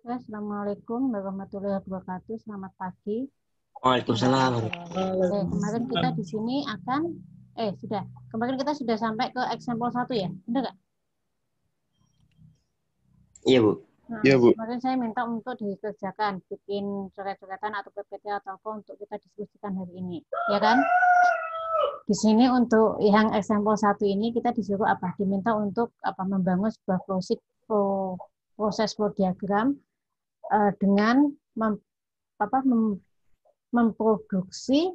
Assalamualaikum warahmatullahi wabarakatuh. Selamat pagi. Waalaikumsalam. Oke, kemarin kita di sini akan eh sudah. Kemarin kita sudah sampai ke example satu ya, benar nggak? Iya bu. Nah, iya bu. Kemarin saya minta untuk dikerjakan, bikin coret-coretan atau PPT atau apa untuk kita diskusikan hari ini, ya kan? Di sini untuk yang example satu ini kita disuruh apa? Diminta untuk apa? Membangun sebuah proses pro, proses flow diagram uh, dengan mem, apa, mem, memproduksi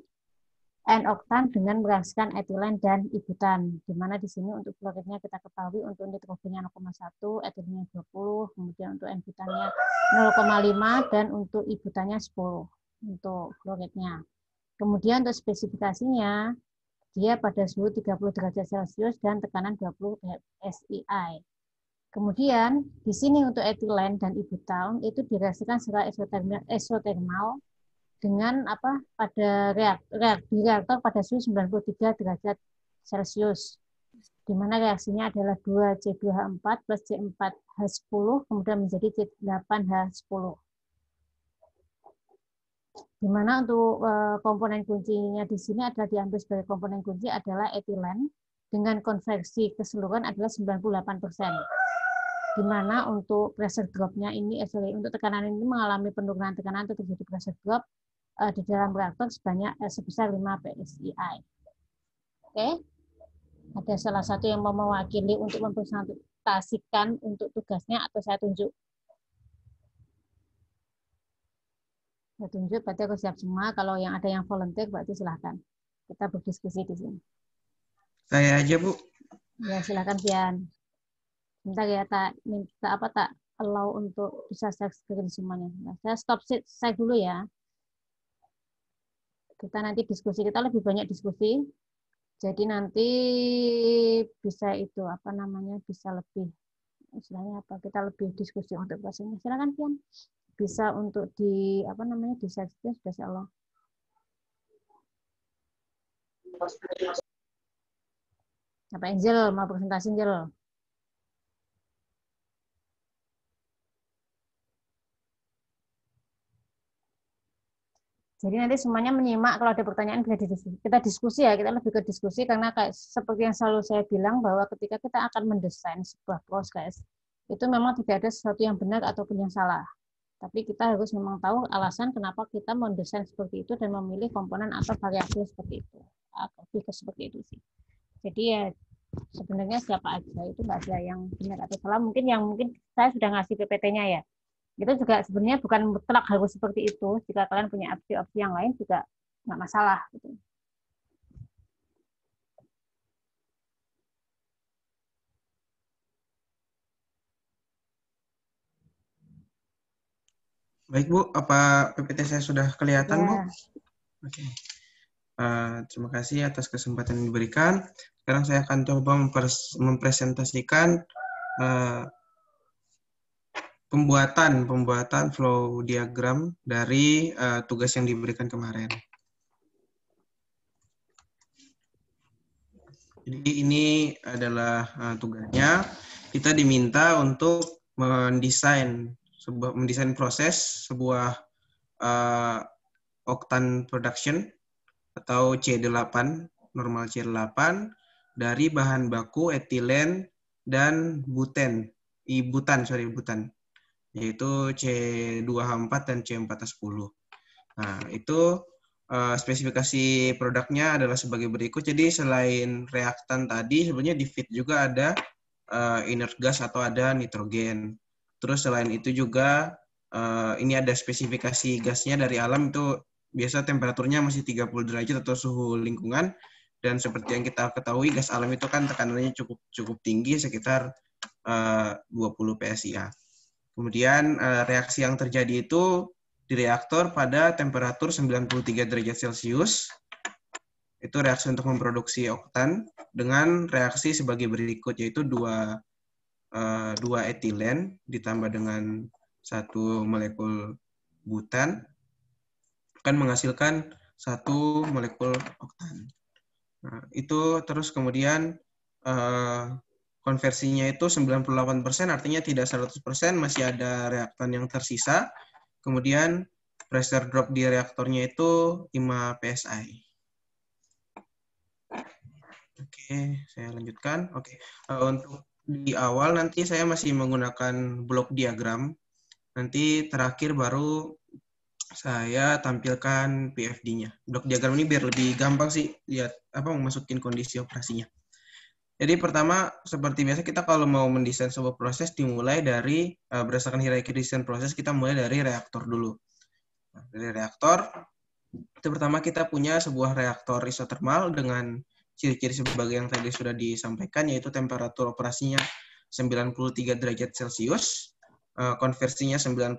N-oktan dengan menghasilkan etilen dan ibutan. Di mana di sini untuk kloridnya kita ketahui untuk nitrogennya 0,1, etilennya 20, kemudian untuk n-butannya 0,5 dan untuk ibutannya 10 untuk kloridnya. Kemudian untuk spesifikasinya dia pada suhu 30 derajat Celcius dan tekanan 20 psi. Kemudian di sini untuk etilen dan ibutal itu direaksikan secara isotermal, isotermal dengan apa pada reaktor, reaktor, reaktor pada suhu 93 derajat Celcius di mana reaksinya adalah 2 C2H4 plus C4H10 kemudian menjadi C8H10. Di mana untuk eh, komponen kuncinya di sini adalah diambil sebagai komponen kunci adalah etilen dengan konversi keseluruhan adalah 98 persen. Gimana untuk pressure drop-nya ini, sorry, untuk tekanan ini mengalami penurunan tekanan atau terjadi pressure drop uh, di dalam reaktor sebanyak uh, sebesar 5 PSI. Oke, okay. ada salah satu yang mau mewakili untuk mempresentasikan untuk tugasnya atau saya tunjuk saya tunjuk berarti aku siap semua kalau yang ada yang volunteer berarti silahkan kita berdiskusi di sini saya aja bu ya silahkan Fian minta ya tak minta apa tak allow untuk bisa seks screen semuanya. Nah, saya stop saya dulu ya. Kita nanti diskusi kita lebih banyak diskusi. Jadi nanti bisa itu apa namanya bisa lebih istilahnya apa kita lebih diskusi untuk bahasanya. Silakan Pian. Bisa untuk di apa namanya di seks screen sudah saya allow. Apa Angel mau presentasi Angel? Jadi nanti semuanya menyimak kalau ada pertanyaan bisa didiskusi. Kita diskusi ya, kita lebih ke diskusi karena kayak seperti yang selalu saya bilang bahwa ketika kita akan mendesain sebuah proses itu memang tidak ada sesuatu yang benar ataupun yang salah. Tapi kita harus memang tahu alasan kenapa kita mendesain seperti itu dan memilih komponen atau variasi seperti itu. Ah, lebih ke seperti itu sih. Jadi ya sebenarnya siapa aja itu nggak ada yang benar atau salah. Mungkin yang mungkin saya sudah ngasih PPT-nya ya itu juga sebenarnya bukan mutlak harus seperti itu jika kalian punya opsi-opsi yang lain juga nggak masalah gitu. Baik Bu, apa PPT saya sudah kelihatan ya. Bu? Iya. Oke. Uh, terima kasih atas kesempatan yang diberikan. Sekarang saya akan coba mempres mempresentasikan uh, pembuatan pembuatan flow diagram dari uh, tugas yang diberikan kemarin. Jadi ini adalah uh, tugasnya. Kita diminta untuk mendesain sebuah mendesain proses sebuah uh, eh, octan production atau C8 normal C8 dari bahan baku etilen dan buten, i butan sorry butan yaitu C2H4 dan C4H10. Nah, itu eh, spesifikasi produknya adalah sebagai berikut. Jadi selain reaktan tadi, sebenarnya di fit juga ada uh, inert gas atau ada nitrogen. Terus selain itu juga eh, ini ada spesifikasi gasnya dari alam itu biasa temperaturnya masih 30 derajat atau suhu lingkungan dan seperti yang kita ketahui gas alam itu kan tekanannya cukup cukup tinggi sekitar uh, 20 psia. Kemudian eh, reaksi yang terjadi itu di reaktor pada temperatur 93 derajat Celcius. Itu reaksi untuk memproduksi oktan dengan reaksi sebagai berikut yaitu dua eh, dua etilen ditambah dengan satu molekul butan akan menghasilkan satu molekul oktan. Nah, itu terus kemudian eh, konversinya itu 98% artinya tidak 100% masih ada reaktan yang tersisa. Kemudian pressure drop di reaktornya itu 5 psi. Oke, saya lanjutkan. Oke, eh, untuk di awal nanti saya masih menggunakan blok diagram. Nanti terakhir baru saya tampilkan PFD-nya. Blok diagram ini biar lebih gampang sih lihat apa memasukin kondisi operasinya. Jadi pertama seperti biasa kita kalau mau mendesain sebuah proses dimulai dari uh, berdasarkan hierarki desain proses kita mulai dari reaktor dulu. Nah, dari reaktor itu pertama kita punya sebuah reaktor isotermal dengan ciri-ciri sebagai yang tadi sudah disampaikan yaitu temperatur operasinya 93 derajat Celcius, eh, konversinya 98%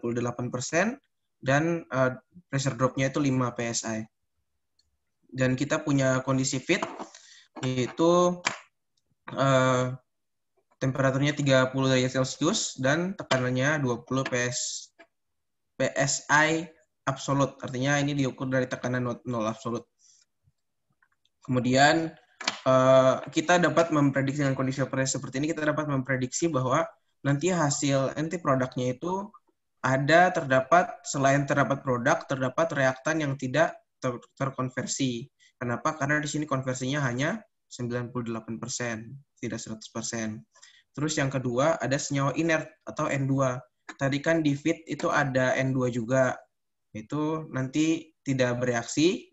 dan uh, pressure dropnya itu 5 psi. Dan kita punya kondisi fit yaitu Eh, temperaturnya 30 derajat Celcius dan tekanannya 20 PS, PSI absolut. Artinya ini diukur dari tekanan nol absolut. Kemudian uh, kita dapat memprediksi dengan kondisi operasi seperti ini, kita dapat memprediksi bahwa nanti hasil anti produknya itu ada terdapat selain terdapat produk terdapat reaktan yang tidak ter terkonversi. Kenapa? Karena di sini konversinya hanya 98 persen, tidak 100 persen. Terus yang kedua ada senyawa inert atau N2. Tadi kan di fit itu ada N2 juga. Itu nanti tidak bereaksi.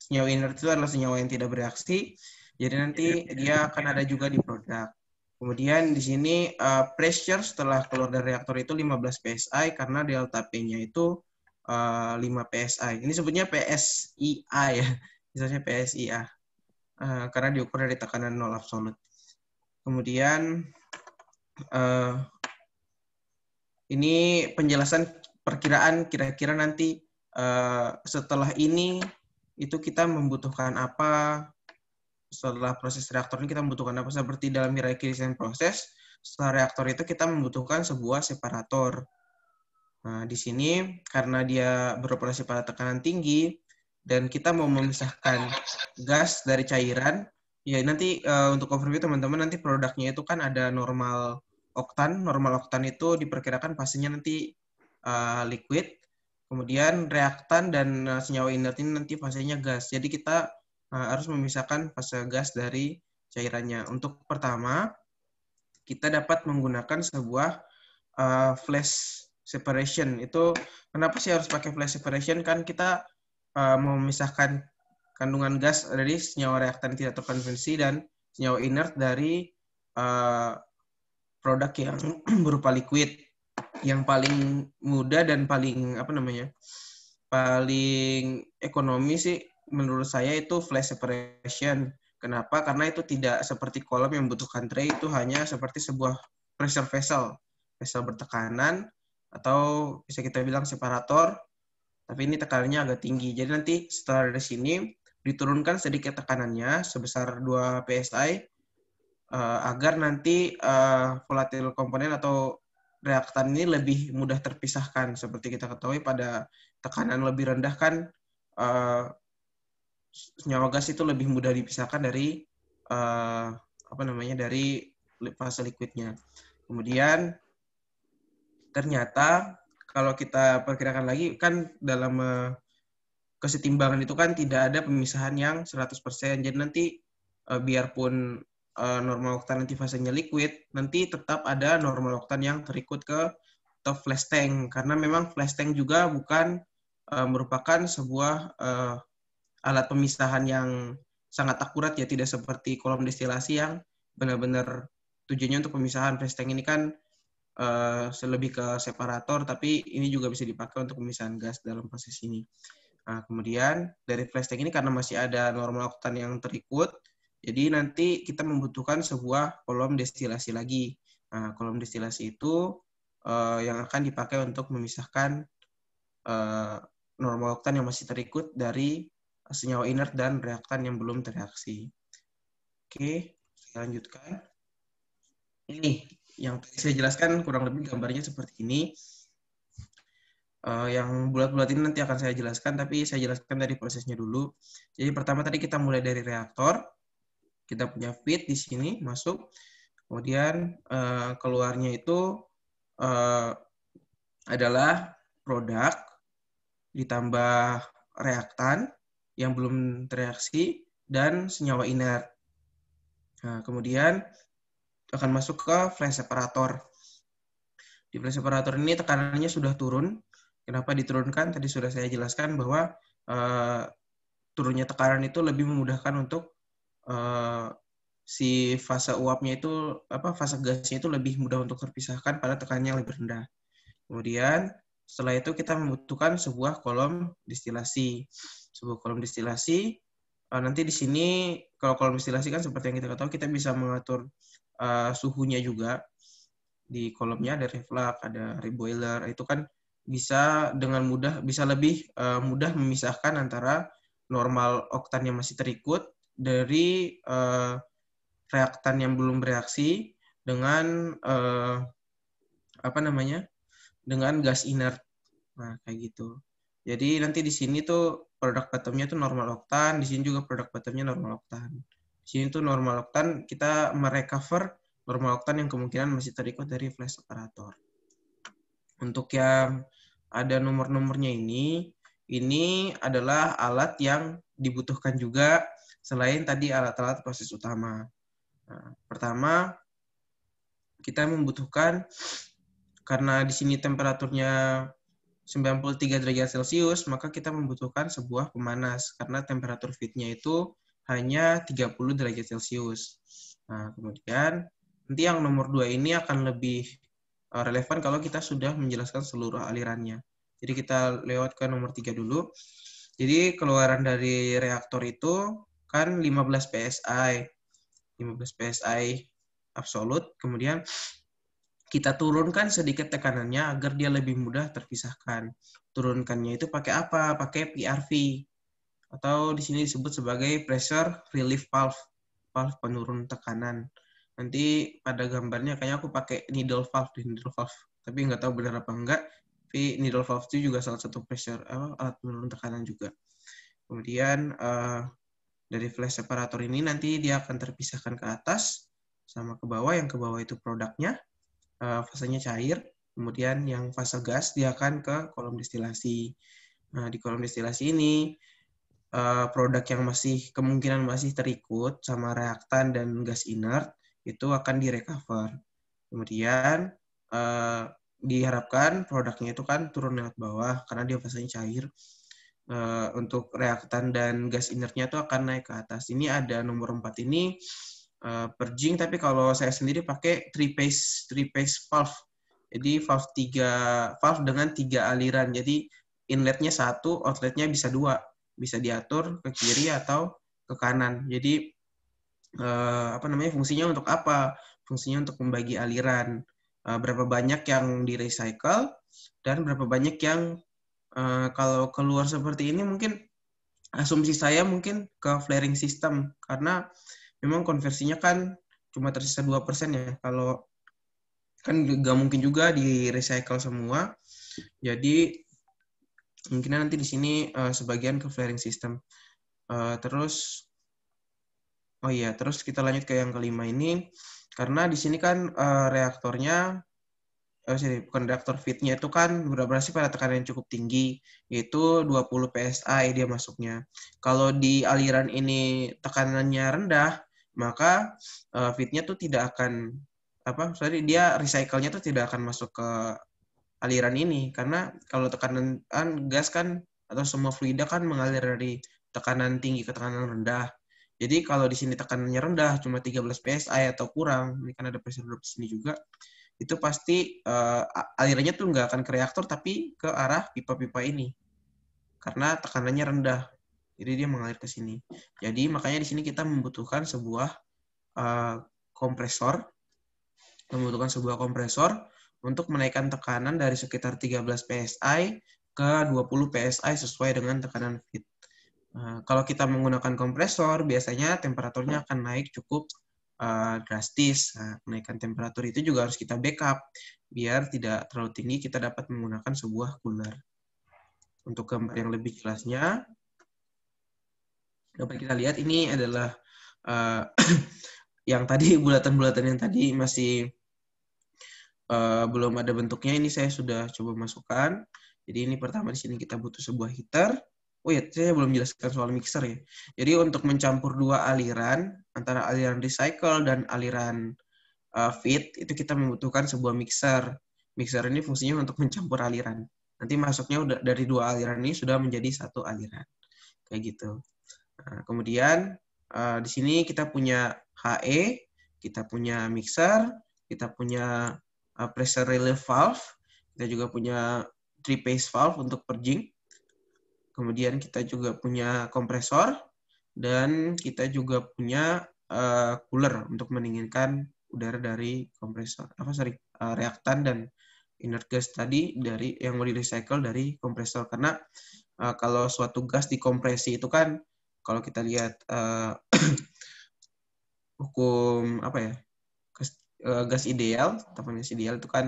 Senyawa inert itu adalah senyawa yang tidak bereaksi. Jadi nanti dia akan ada juga di produk. Kemudian di sini uh, pressure setelah keluar dari reaktor itu 15 PSI karena delta P-nya itu uh, eh, 5 PSI. Ini sebutnya PSIA ya, misalnya PSIA. Eh, karena diukur dari tekanan nol absolut. Kemudian uh, ini penjelasan perkiraan kira-kira nanti uh, setelah ini itu kita membutuhkan apa setelah proses reaktor ini kita membutuhkan apa seperti dalam hierarki desain proses setelah reaktor itu kita membutuhkan sebuah separator. Nah, di sini karena dia beroperasi pada tekanan tinggi, dan kita mau memisahkan gas dari cairan ya nanti uh, untuk overview teman-teman nanti produknya itu kan ada normal oktan normal oktan itu diperkirakan pastinya nanti uh, liquid kemudian reaktan dan uh, senyawa inert ini nanti fasenya gas jadi kita uh, harus memisahkan fase gas dari cairannya untuk pertama kita dapat menggunakan sebuah uh, flash separation itu kenapa sih harus pakai flash separation kan kita Eh, mau memisahkan kandungan gas dari senyawa reaktan tidak terkonvensi dan senyawa inert dari uh, produk yang berupa liquid yang paling mudah dan paling apa namanya paling ekonomi sih menurut saya itu flash separation. Kenapa? Karena itu tidak seperti kolam yang membutuhkan tray itu hanya seperti sebuah pressure vessel, vessel bertekanan atau bisa kita bilang separator tapi ini tekanannya agak tinggi. Jadi nanti setelah dari sini diturunkan sedikit tekanannya sebesar 2 psi uh, eh, agar nanti uh, volatil komponen atau reaktan ini lebih mudah terpisahkan. Seperti kita ketahui pada tekanan lebih rendah kan uh, eh, senyawa gas itu lebih mudah dipisahkan dari uh, apa namanya dari fase liquidnya. Kemudian ternyata kalau kita perkirakan lagi kan dalam eh, kesetimbangan itu kan tidak ada pemisahan yang 100%. Jadi nanti eh, biarpun eh, normal oktan nanti fasenya liquid, nanti tetap ada normal oktan yang terikut ke top flash tank karena memang flash tank juga bukan merupakan sebuah alat pemisahan yang sangat akurat ya tidak seperti kolom destilasi yang benar-benar tujuannya untuk pemisahan flash tank ini kan Eh, selebih ke separator, tapi ini juga bisa dipakai untuk pemisahan gas dalam proses ini. Nah, kemudian dari flash tank ini karena masih ada normal oktan yang terikut, jadi nanti kita membutuhkan sebuah kolom destilasi lagi. Nah, kolom destilasi itu uh, yang akan dipakai untuk memisahkan uh, normal oktan yang masih terikut dari senyawa inert dan reaktan yang belum tereaksi. Oke, kita lanjutkan. Ini yang saya jelaskan kurang lebih gambarnya seperti ini. Uh, yang bulat-bulat ini nanti akan saya jelaskan, tapi saya jelaskan dari prosesnya dulu. Jadi pertama tadi kita mulai dari reaktor, kita punya feed di sini masuk, kemudian uh, keluarnya itu uh, adalah produk ditambah reaktan yang belum tereaksi dan senyawa inert. Nah, kemudian akan masuk ke flash separator. Di flash separator ini tekanannya sudah turun. Kenapa diturunkan? Tadi sudah saya jelaskan bahwa uh, turunnya tekanan itu lebih memudahkan untuk uh, si fase uapnya itu apa fase gasnya itu lebih mudah untuk terpisahkan pada tekanannya yang lebih rendah. Kemudian setelah itu kita membutuhkan sebuah kolom distilasi. Sebuah kolom distilasi eh, nanti di sini kalau kolom distilasi kan seperti yang kita ketahui kita bisa mengatur uh, suhunya juga di kolomnya ada reflux, ada reboiler. Itu kan bisa dengan mudah bisa lebih uh, mudah memisahkan antara normal oktan yang masih terikut dari uh, reaktan yang belum bereaksi dengan uh, apa namanya? dengan gas inert. Nah, kayak gitu. Jadi nanti di sini tuh produk bottomnya tuh normal oktan, di sini juga produk bottomnya normal oktan sini tuh normal oktan kita merecover normal oktan yang kemungkinan masih terikut dari flash separator. Untuk yang ada nomor-nomornya ini, ini adalah alat yang dibutuhkan juga selain tadi alat-alat proses utama. Nah, pertama, kita membutuhkan karena di sini temperaturnya 93 derajat Celcius, maka kita membutuhkan sebuah pemanas karena temperatur fitnya itu hanya 30 derajat Celcius. Nah, kemudian nanti yang nomor 2 ini akan lebih eh, relevan kalau kita sudah menjelaskan seluruh alirannya. Jadi kita lewat ke nomor 3 dulu. Jadi keluaran dari reaktor itu kan 15 PSI. 15 PSI absolut. Kemudian kita turunkan sedikit tekanannya agar dia lebih mudah terpisahkan. Turunkannya itu pakai apa? Pakai PRV atau di sini disebut sebagai pressure relief valve, valve penurun tekanan. Nanti pada gambarnya kayaknya aku pakai needle valve, di needle valve. Tapi nggak tahu benar apa enggak. Tapi needle valve itu juga salah satu pressure apa, alat penurun tekanan juga. Kemudian uh, dari flash separator ini nanti dia akan terpisahkan ke atas sama ke bawah. Yang ke bawah itu produknya, uh, fasenya cair. Kemudian yang fase gas dia akan ke kolom destilasi. Nah, di kolom destilasi ini uh, produk yang masih kemungkinan masih terikut sama reaktan dan gas inert itu akan direcover. Kemudian uh, diharapkan produknya itu kan turun lewat bawah karena dia fasenya cair. Uh, untuk reaktan dan gas inertnya itu akan naik ke atas. Ini ada nomor 4 ini uh, purging tapi kalau saya sendiri pakai three phase three phase valve. Jadi valve tiga valve dengan tiga aliran. Jadi inletnya satu, outletnya bisa dua bisa diatur ke kiri atau ke kanan. Jadi eh, apa namanya fungsinya untuk apa? Fungsinya untuk membagi aliran eh, berapa banyak yang di recycle dan berapa banyak yang eh, kalau keluar seperti ini mungkin asumsi saya mungkin ke flaring system karena memang konversinya kan cuma tersisa dua persen ya kalau kan nggak mungkin juga di recycle semua jadi Mungkin nanti di sini uh, sebagian ke flaring system. Uh, terus, oh iya, terus kita lanjut ke yang kelima ini. Karena di sini kan uh, reaktornya oh, sorry, bukan reaktor fitnya itu kan berabrasi pada tekanan yang cukup tinggi, yaitu 20 PSI dia masuknya. Kalau di aliran ini tekanannya rendah, maka uh, fitnya tuh tidak akan apa sorry dia recycle-nya tuh tidak akan masuk ke aliran ini karena kalau tekanan kan gas kan atau semua fluida kan mengalir dari tekanan tinggi ke tekanan rendah. Jadi kalau di sini tekanannya rendah cuma 13 psi atau kurang, ini kan ada pressure drop di sini juga, itu pasti uh, alirannya tuh nggak akan ke reaktor tapi ke arah pipa-pipa ini karena tekanannya rendah. Jadi dia mengalir ke sini. Jadi makanya di sini kita membutuhkan sebuah uh, kompresor, membutuhkan sebuah kompresor untuk menaikkan tekanan dari sekitar 13 PSI ke 20 PSI sesuai dengan tekanan fit. Nah, kalau kita menggunakan kompresor, biasanya temperaturnya akan naik cukup eh, drastis. Nah, kenaikan temperatur itu juga harus kita backup biar tidak terlalu tinggi kita dapat menggunakan sebuah cooler. Untuk gambar yang lebih jelasnya, dapat kita lihat ini adalah eh, yang tadi bulatan-bulatan yang tadi masih Eh, belum ada bentuknya ini saya sudah coba masukkan. Jadi ini pertama di sini kita butuh sebuah heater. Oh ya, saya belum jelaskan soal mixer ya. Jadi untuk mencampur dua aliran antara aliran recycle dan aliran uh, feed itu kita membutuhkan sebuah mixer. Mixer ini fungsinya untuk mencampur aliran. Nanti masuknya udah dari dua aliran ini sudah menjadi satu aliran. Kayak gitu. Nah, kemudian uh, di sini kita punya HE, kita punya mixer, kita punya uh, pressure relief valve. Kita juga punya three phase valve untuk purging. Kemudian kita juga punya kompresor dan kita juga punya uh, cooler untuk mendinginkan udara dari kompresor apa sorry uh, reaktan dan inert gas tadi dari yang mau di recycle dari kompresor karena uh, kalau suatu gas dikompresi itu kan kalau kita lihat uh, hukum apa ya Eh, gas ideal, tekanan gas ideal itu kan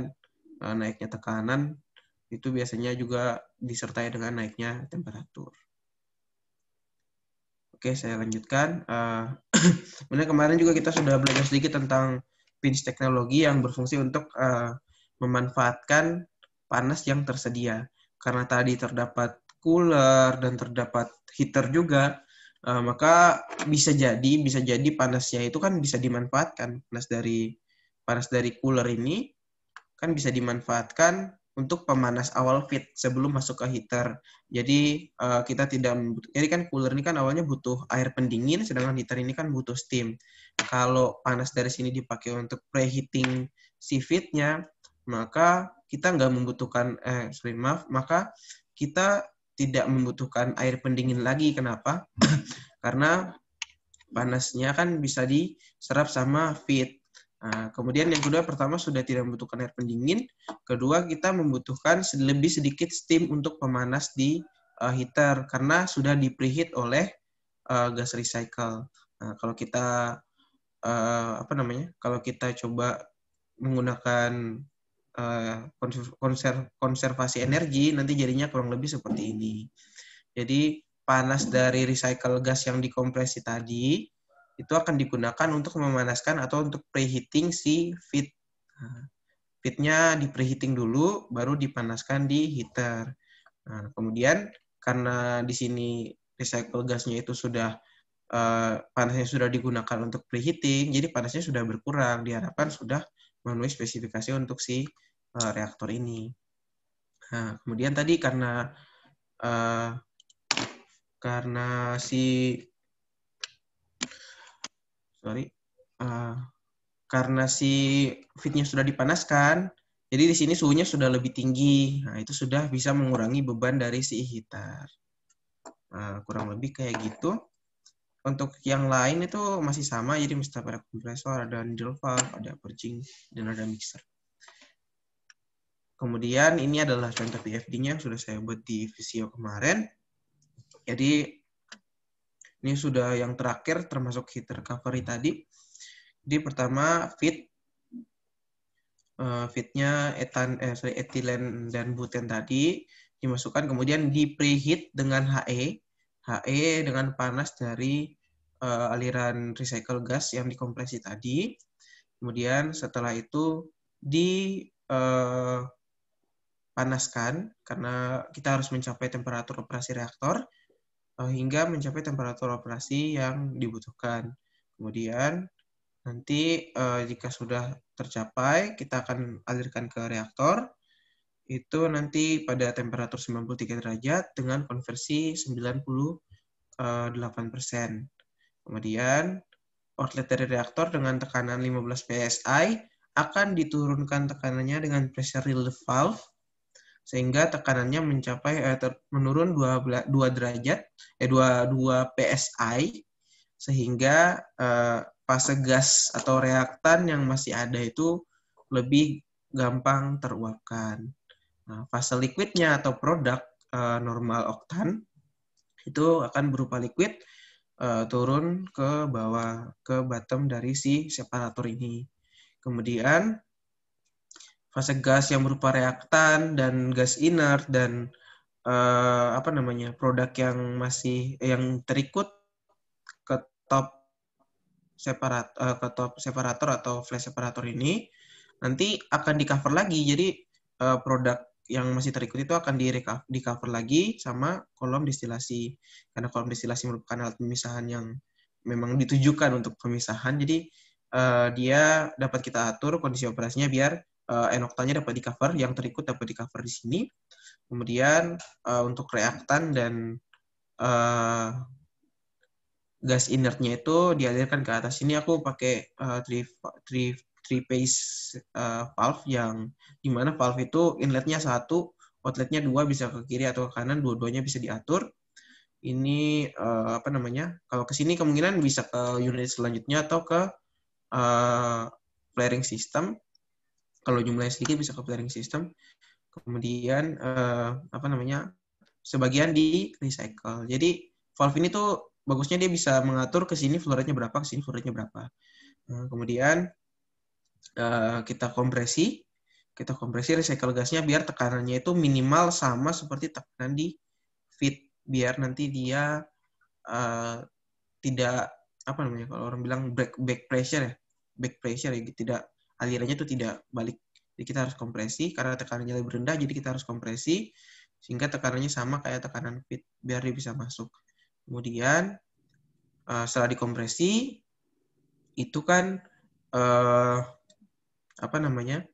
eh, naiknya tekanan itu biasanya juga disertai dengan naiknya temperatur. Oke, saya lanjutkan. Uh, kemarin juga kita sudah belajar sedikit tentang pinch teknologi yang berfungsi untuk memanfaatkan panas yang tersedia. Karena tadi terdapat cooler dan terdapat heater juga, maka bisa jadi bisa jadi panasnya itu kan bisa dimanfaatkan panas dari panas dari cooler ini kan bisa dimanfaatkan untuk pemanas awal fit sebelum masuk ke heater. Jadi eh, kita tidak jadi kan cooler ini kan awalnya butuh air pendingin sedangkan heater ini kan butuh steam. Kalau panas dari sini dipakai untuk preheating si fitnya, maka kita nggak membutuhkan eh sorry maaf, maka kita tidak membutuhkan air pendingin lagi. Kenapa? Karena panasnya kan bisa diserap sama fit. Nah, kemudian yang kedua pertama sudah tidak membutuhkan air pendingin, kedua kita membutuhkan lebih sedikit steam untuk pemanas di uh, heater karena sudah di preheat oleh uh, gas recycle. Nah, kalau kita uh, apa namanya? Kalau kita coba menggunakan uh, konser, konservasi energi nanti jadinya kurang lebih seperti ini. Jadi panas dari recycle gas yang dikompresi tadi itu akan digunakan untuk memanaskan atau untuk preheating si feed. Nah, feednya dipreheating dulu, baru dipanaskan di heater. Nah, kemudian karena di sini recycle gasnya itu sudah uh, panasnya sudah digunakan untuk preheating, jadi panasnya sudah berkurang. Diharapkan sudah memenuhi spesifikasi untuk si uh, reaktor ini. Nah, kemudian tadi karena uh, karena si sorry uh, karena si fitnya sudah dipanaskan jadi di sini suhunya sudah lebih tinggi nah itu sudah bisa mengurangi beban dari si heater nah, kurang lebih kayak gitu untuk yang lain itu masih sama jadi mesti pada kompresor ada needle valve ada purging dan ada mixer kemudian ini adalah contoh PFD-nya yang sudah saya buat di video kemarin jadi ini sudah yang terakhir termasuk hit recovery hmm. tadi. Jadi pertama fit eh, fitnya etan eh, sorry, etilen dan buten tadi dimasukkan kemudian di preheat dengan HE HE dengan panas dari uh, aliran recycle gas yang dikompresi tadi. Kemudian setelah itu dipanaskan eh, uh, karena kita harus mencapai temperatur operasi reaktor. Eh, hingga mencapai temperatur operasi yang dibutuhkan. Kemudian nanti uh, jika sudah tercapai, kita akan alirkan ke reaktor. Itu nanti pada temperatur 93 derajat dengan konversi 98%. Eh, Kemudian outlet dari reaktor dengan tekanan 15 PSI akan diturunkan tekanannya dengan pressure relief valve sehingga tekanannya mencapai eh, ter, menurun 2, 2 derajat eh 2 2 psi sehingga eh, fase gas atau reaktan yang masih ada itu lebih gampang teruapkan. Nah, fase liquidnya atau produk eh, normal oktan itu akan berupa liquid eh, turun ke bawah ke bottom dari si separator ini. Kemudian fase gas yang berupa reaktan dan gas inert dan uh, apa namanya produk yang masih yang terikut ke top separat uh, ke top separator atau flash separator ini nanti akan di cover lagi jadi uh, produk yang masih terikut itu akan di, di cover lagi sama kolom distilasi karena kolom distilasi merupakan alat pemisahan yang memang ditujukan untuk pemisahan jadi uh, dia dapat kita atur kondisi operasinya biar uh, eh, enoktanya dapat di cover, yang terikut dapat di cover di sini. Kemudian uh, untuk reaktan dan uh, gas inertnya itu dialirkan ke atas. Ini aku pakai uh, three, three, three phase uh, valve yang dimana valve itu inletnya satu, outletnya dua bisa ke kiri atau ke kanan, dua-duanya bisa diatur. Ini uh, apa namanya? Kalau ke sini kemungkinan bisa ke unit selanjutnya atau ke uh, flaring system kalau jumlahnya sedikit bisa ke clearing system kemudian uh, apa namanya sebagian di recycle jadi valve ini tuh bagusnya dia bisa mengatur ke sini flow rate-nya berapa ke sini flow rate-nya berapa Nah, kemudian uh, kita kompresi kita kompresi recycle gasnya biar tekanannya itu minimal sama seperti tekanan di fit biar nanti dia uh, tidak apa namanya kalau orang bilang back back pressure ya back pressure ya tidak alirannya itu tidak balik. Jadi kita harus kompresi karena tekanannya lebih rendah, jadi kita harus kompresi sehingga tekanannya sama kayak tekanan pit biar dia bisa masuk. Kemudian eh, setelah dikompresi itu kan uh, apa namanya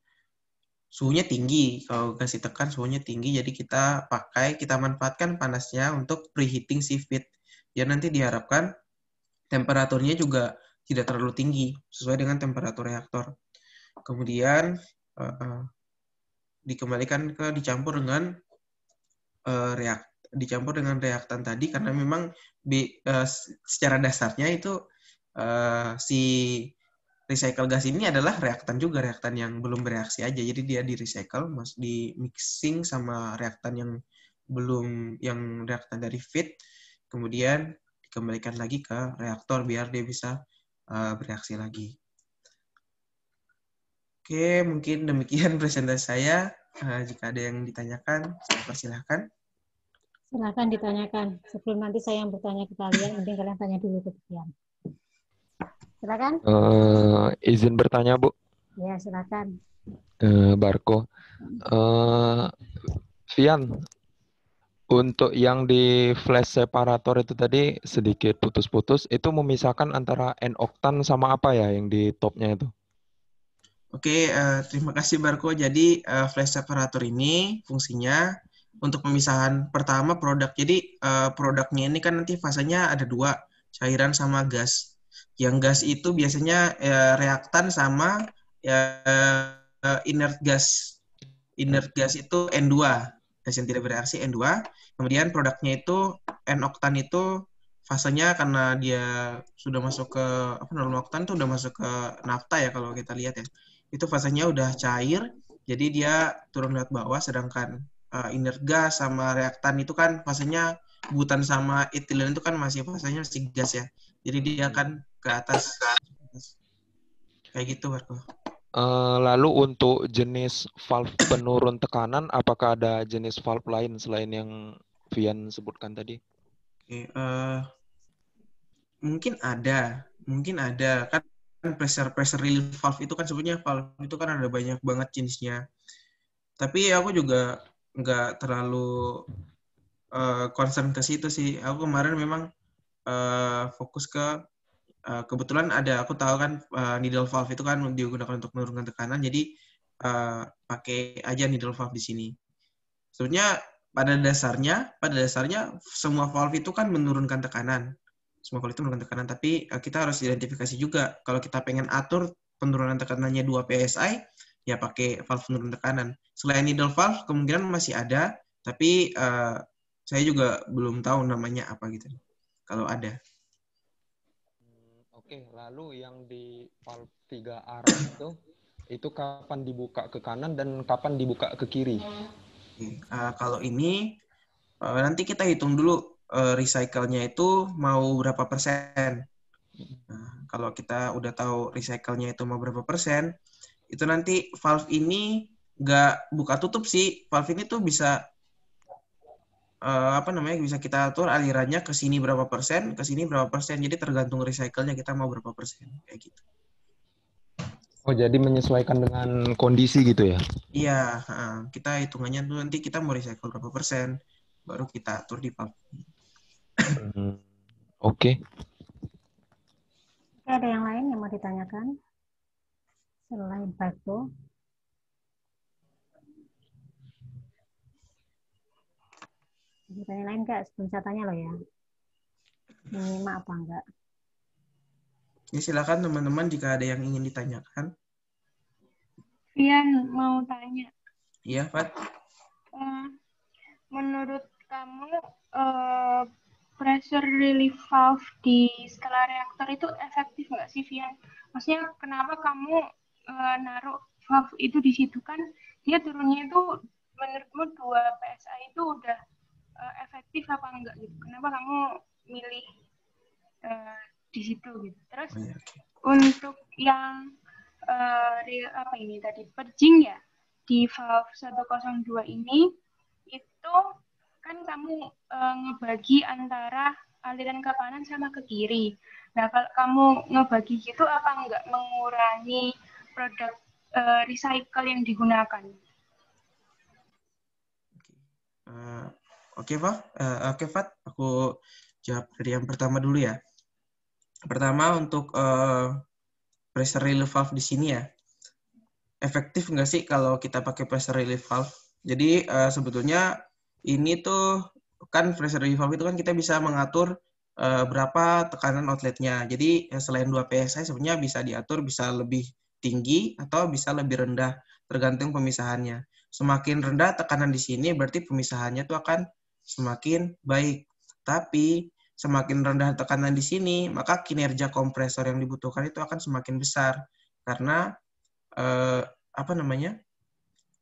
suhunya tinggi kalau kasih tekan suhunya tinggi jadi kita pakai kita manfaatkan panasnya untuk preheating si fit ya nanti diharapkan temperaturnya juga tidak terlalu tinggi sesuai dengan temperatur reaktor kemudian uh, uh, dikembalikan ke dicampur dengan uh, reak dicampur dengan reaktan tadi karena hmm. memang bi, uh, secara dasarnya itu uh, si recycle gas ini adalah reaktan juga reaktan yang belum bereaksi aja jadi dia di recycle mas di mixing sama reaktan yang belum yang reaktan dari fit kemudian dikembalikan lagi ke reaktor biar dia bisa uh, bereaksi lagi Oke, mungkin demikian presentasi saya. Uh, jika ada yang ditanyakan, saya persilahkan. Silahkan ditanyakan. Sebelum nanti saya yang bertanya ke kalian, mungkin kalian tanya dulu ke kalian. Silakan. Uh, izin bertanya, Bu. Ya, silakan. Uh, Barko. Uh, Fian, untuk yang di flash separator itu tadi sedikit putus-putus, itu memisahkan antara N-oktan sama apa ya yang di topnya itu? Oke, uh, terima kasih Barco. Jadi uh, flash separator ini fungsinya untuk pemisahan pertama produk. Jadi uh, produknya ini kan nanti fasenya ada dua, cairan sama gas. Yang gas itu biasanya uh, reaktan sama uh, inert gas. Inert gas itu N2, gas yang tidak bereaksi N2. Kemudian produknya itu N-oktan itu fasenya karena dia sudah masuk ke apa normal oktan itu udah masuk ke nafta ya kalau kita lihat ya itu fasenya udah cair, jadi dia turun lewat bawah, sedangkan uh, eh, gas sama reaktan itu kan fasenya butan sama etilen itu kan masih fasenya masih gas ya, jadi dia akan ke atas. Kayak gitu, Marco. Uh, lalu untuk jenis valve penurun tekanan, apakah ada jenis valve lain selain yang Vian sebutkan tadi? Okay, uh, eh, mungkin ada, mungkin ada. Kan pressure-pressure kan relief valve itu kan sebenarnya valve itu kan ada banyak banget jenisnya. Tapi aku juga nggak terlalu uh, concern ke situ sih. Aku kemarin memang uh, fokus ke uh, kebetulan ada aku tahu kan uh, needle valve itu kan digunakan untuk menurunkan tekanan. Jadi uh, pakai aja needle valve di sini. Sebenarnya pada dasarnya pada dasarnya semua valve itu kan menurunkan tekanan semua kulit itu melakukan tekanan. Tapi uh, kita harus identifikasi juga kalau kita pengen atur penurunan tekanannya 2 psi, ya pakai valve penurun tekanan. Selain needle valve kemungkinan masih ada, tapi uh, saya juga belum tahu namanya apa gitu. Kalau ada. Hmm, oke, lalu yang di valve tiga arah itu itu kapan dibuka ke kanan dan kapan dibuka ke kiri? Uh, kalau ini nanti kita hitung dulu Eh, recycle-nya itu mau berapa persen. Nah, kalau kita udah tahu recycle-nya itu mau berapa persen, itu nanti valve ini nggak buka tutup sih. Valve ini tuh bisa eh, apa namanya bisa kita atur alirannya ke sini berapa persen, ke sini berapa persen. Jadi tergantung recycle-nya kita mau berapa persen kayak gitu. Oh, jadi menyesuaikan dengan kondisi gitu ya? Iya, kita hitungannya tuh nanti kita mau recycle berapa persen, baru kita atur di pump. Hmm, oke. Okay. Ada yang lain yang mau ditanyakan selain Bagbo? Pertanyaan lain enggak? Sebelum saya tanya lo ya. Menerima apa enggak? Ya, silakan teman-teman jika ada yang ingin ditanyakan. Fian mau tanya. Iya, Fat. Eh, menurut kamu uh, pressure relief valve di skala reaktor itu efektif nggak sih Vian? Maksudnya kenapa kamu e, naruh valve itu di situ kan dia turunnya itu menurutmu 2 psi itu udah e, efektif apa enggak gitu? Kenapa kamu milih e, di situ gitu? Terus oh, untuk yang e, real, apa ini tadi perjing ya di valve 102 ini itu kan kamu e, ngebagi antara aliran ke kanan sama ke kiri. Nah, kalau kamu ngebagi gitu apa nggak mengurangi produk e, recycle yang digunakan? Oke, uh, e, Pak. Oke, e, okay, Fat. Aku jawab dari yang pertama dulu ya. Pertama untuk uh, pressure relief valve di sini ya. Efektif nggak sih kalau kita pakai pressure relief valve? Jadi uh, sebetulnya ini tuh kan pressure valve itu kan kita bisa mengatur uh, berapa tekanan outletnya. Jadi eh, selain 2 PSI sebenarnya bisa diatur bisa lebih tinggi atau bisa lebih rendah tergantung pemisahannya. Semakin rendah tekanan di sini berarti pemisahannya itu akan semakin baik. Tapi semakin rendah tekanan di sini, maka kinerja kompresor yang dibutuhkan itu akan semakin besar karena eh, apa namanya?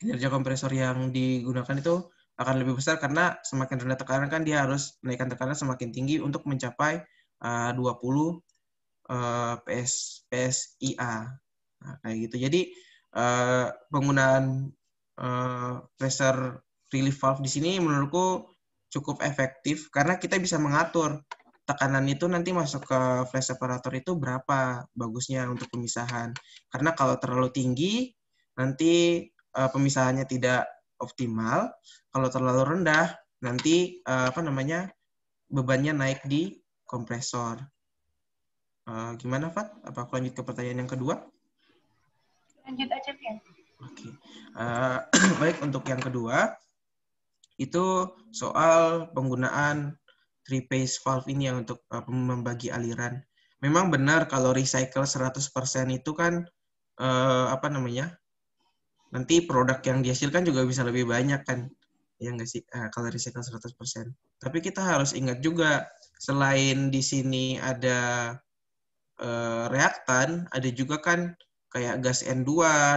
kinerja kompresor yang digunakan itu akan lebih besar karena semakin rendah tekanan kan dia harus menaikkan tekanan semakin tinggi untuk mencapai eh, uh, 20 uh, eh, PS PSIA. Nah, kayak gitu. Jadi uh, penggunaan uh, pressure relief valve di sini menurutku cukup efektif karena kita bisa mengatur tekanan itu nanti masuk ke flash separator itu berapa bagusnya untuk pemisahan. Karena kalau terlalu tinggi nanti pemisahannya tidak optimal. Kalau terlalu rendah, nanti uh, apa namanya bebannya naik di kompresor. Uh, gimana Fat? Apa aku lanjut ke pertanyaan yang kedua? Lanjut aja Fian. Oke, okay. uh, eh, baik untuk yang kedua itu soal penggunaan three phase valve ini yang untuk uh, membagi aliran. Memang benar kalau recycle 100% itu kan uh, apa namanya nanti produk yang dihasilkan juga bisa lebih banyak kan ya nggak sih uh, kalau recycle persen Tapi kita harus ingat juga selain di sini ada uh, reaktan, ada juga kan kayak gas N2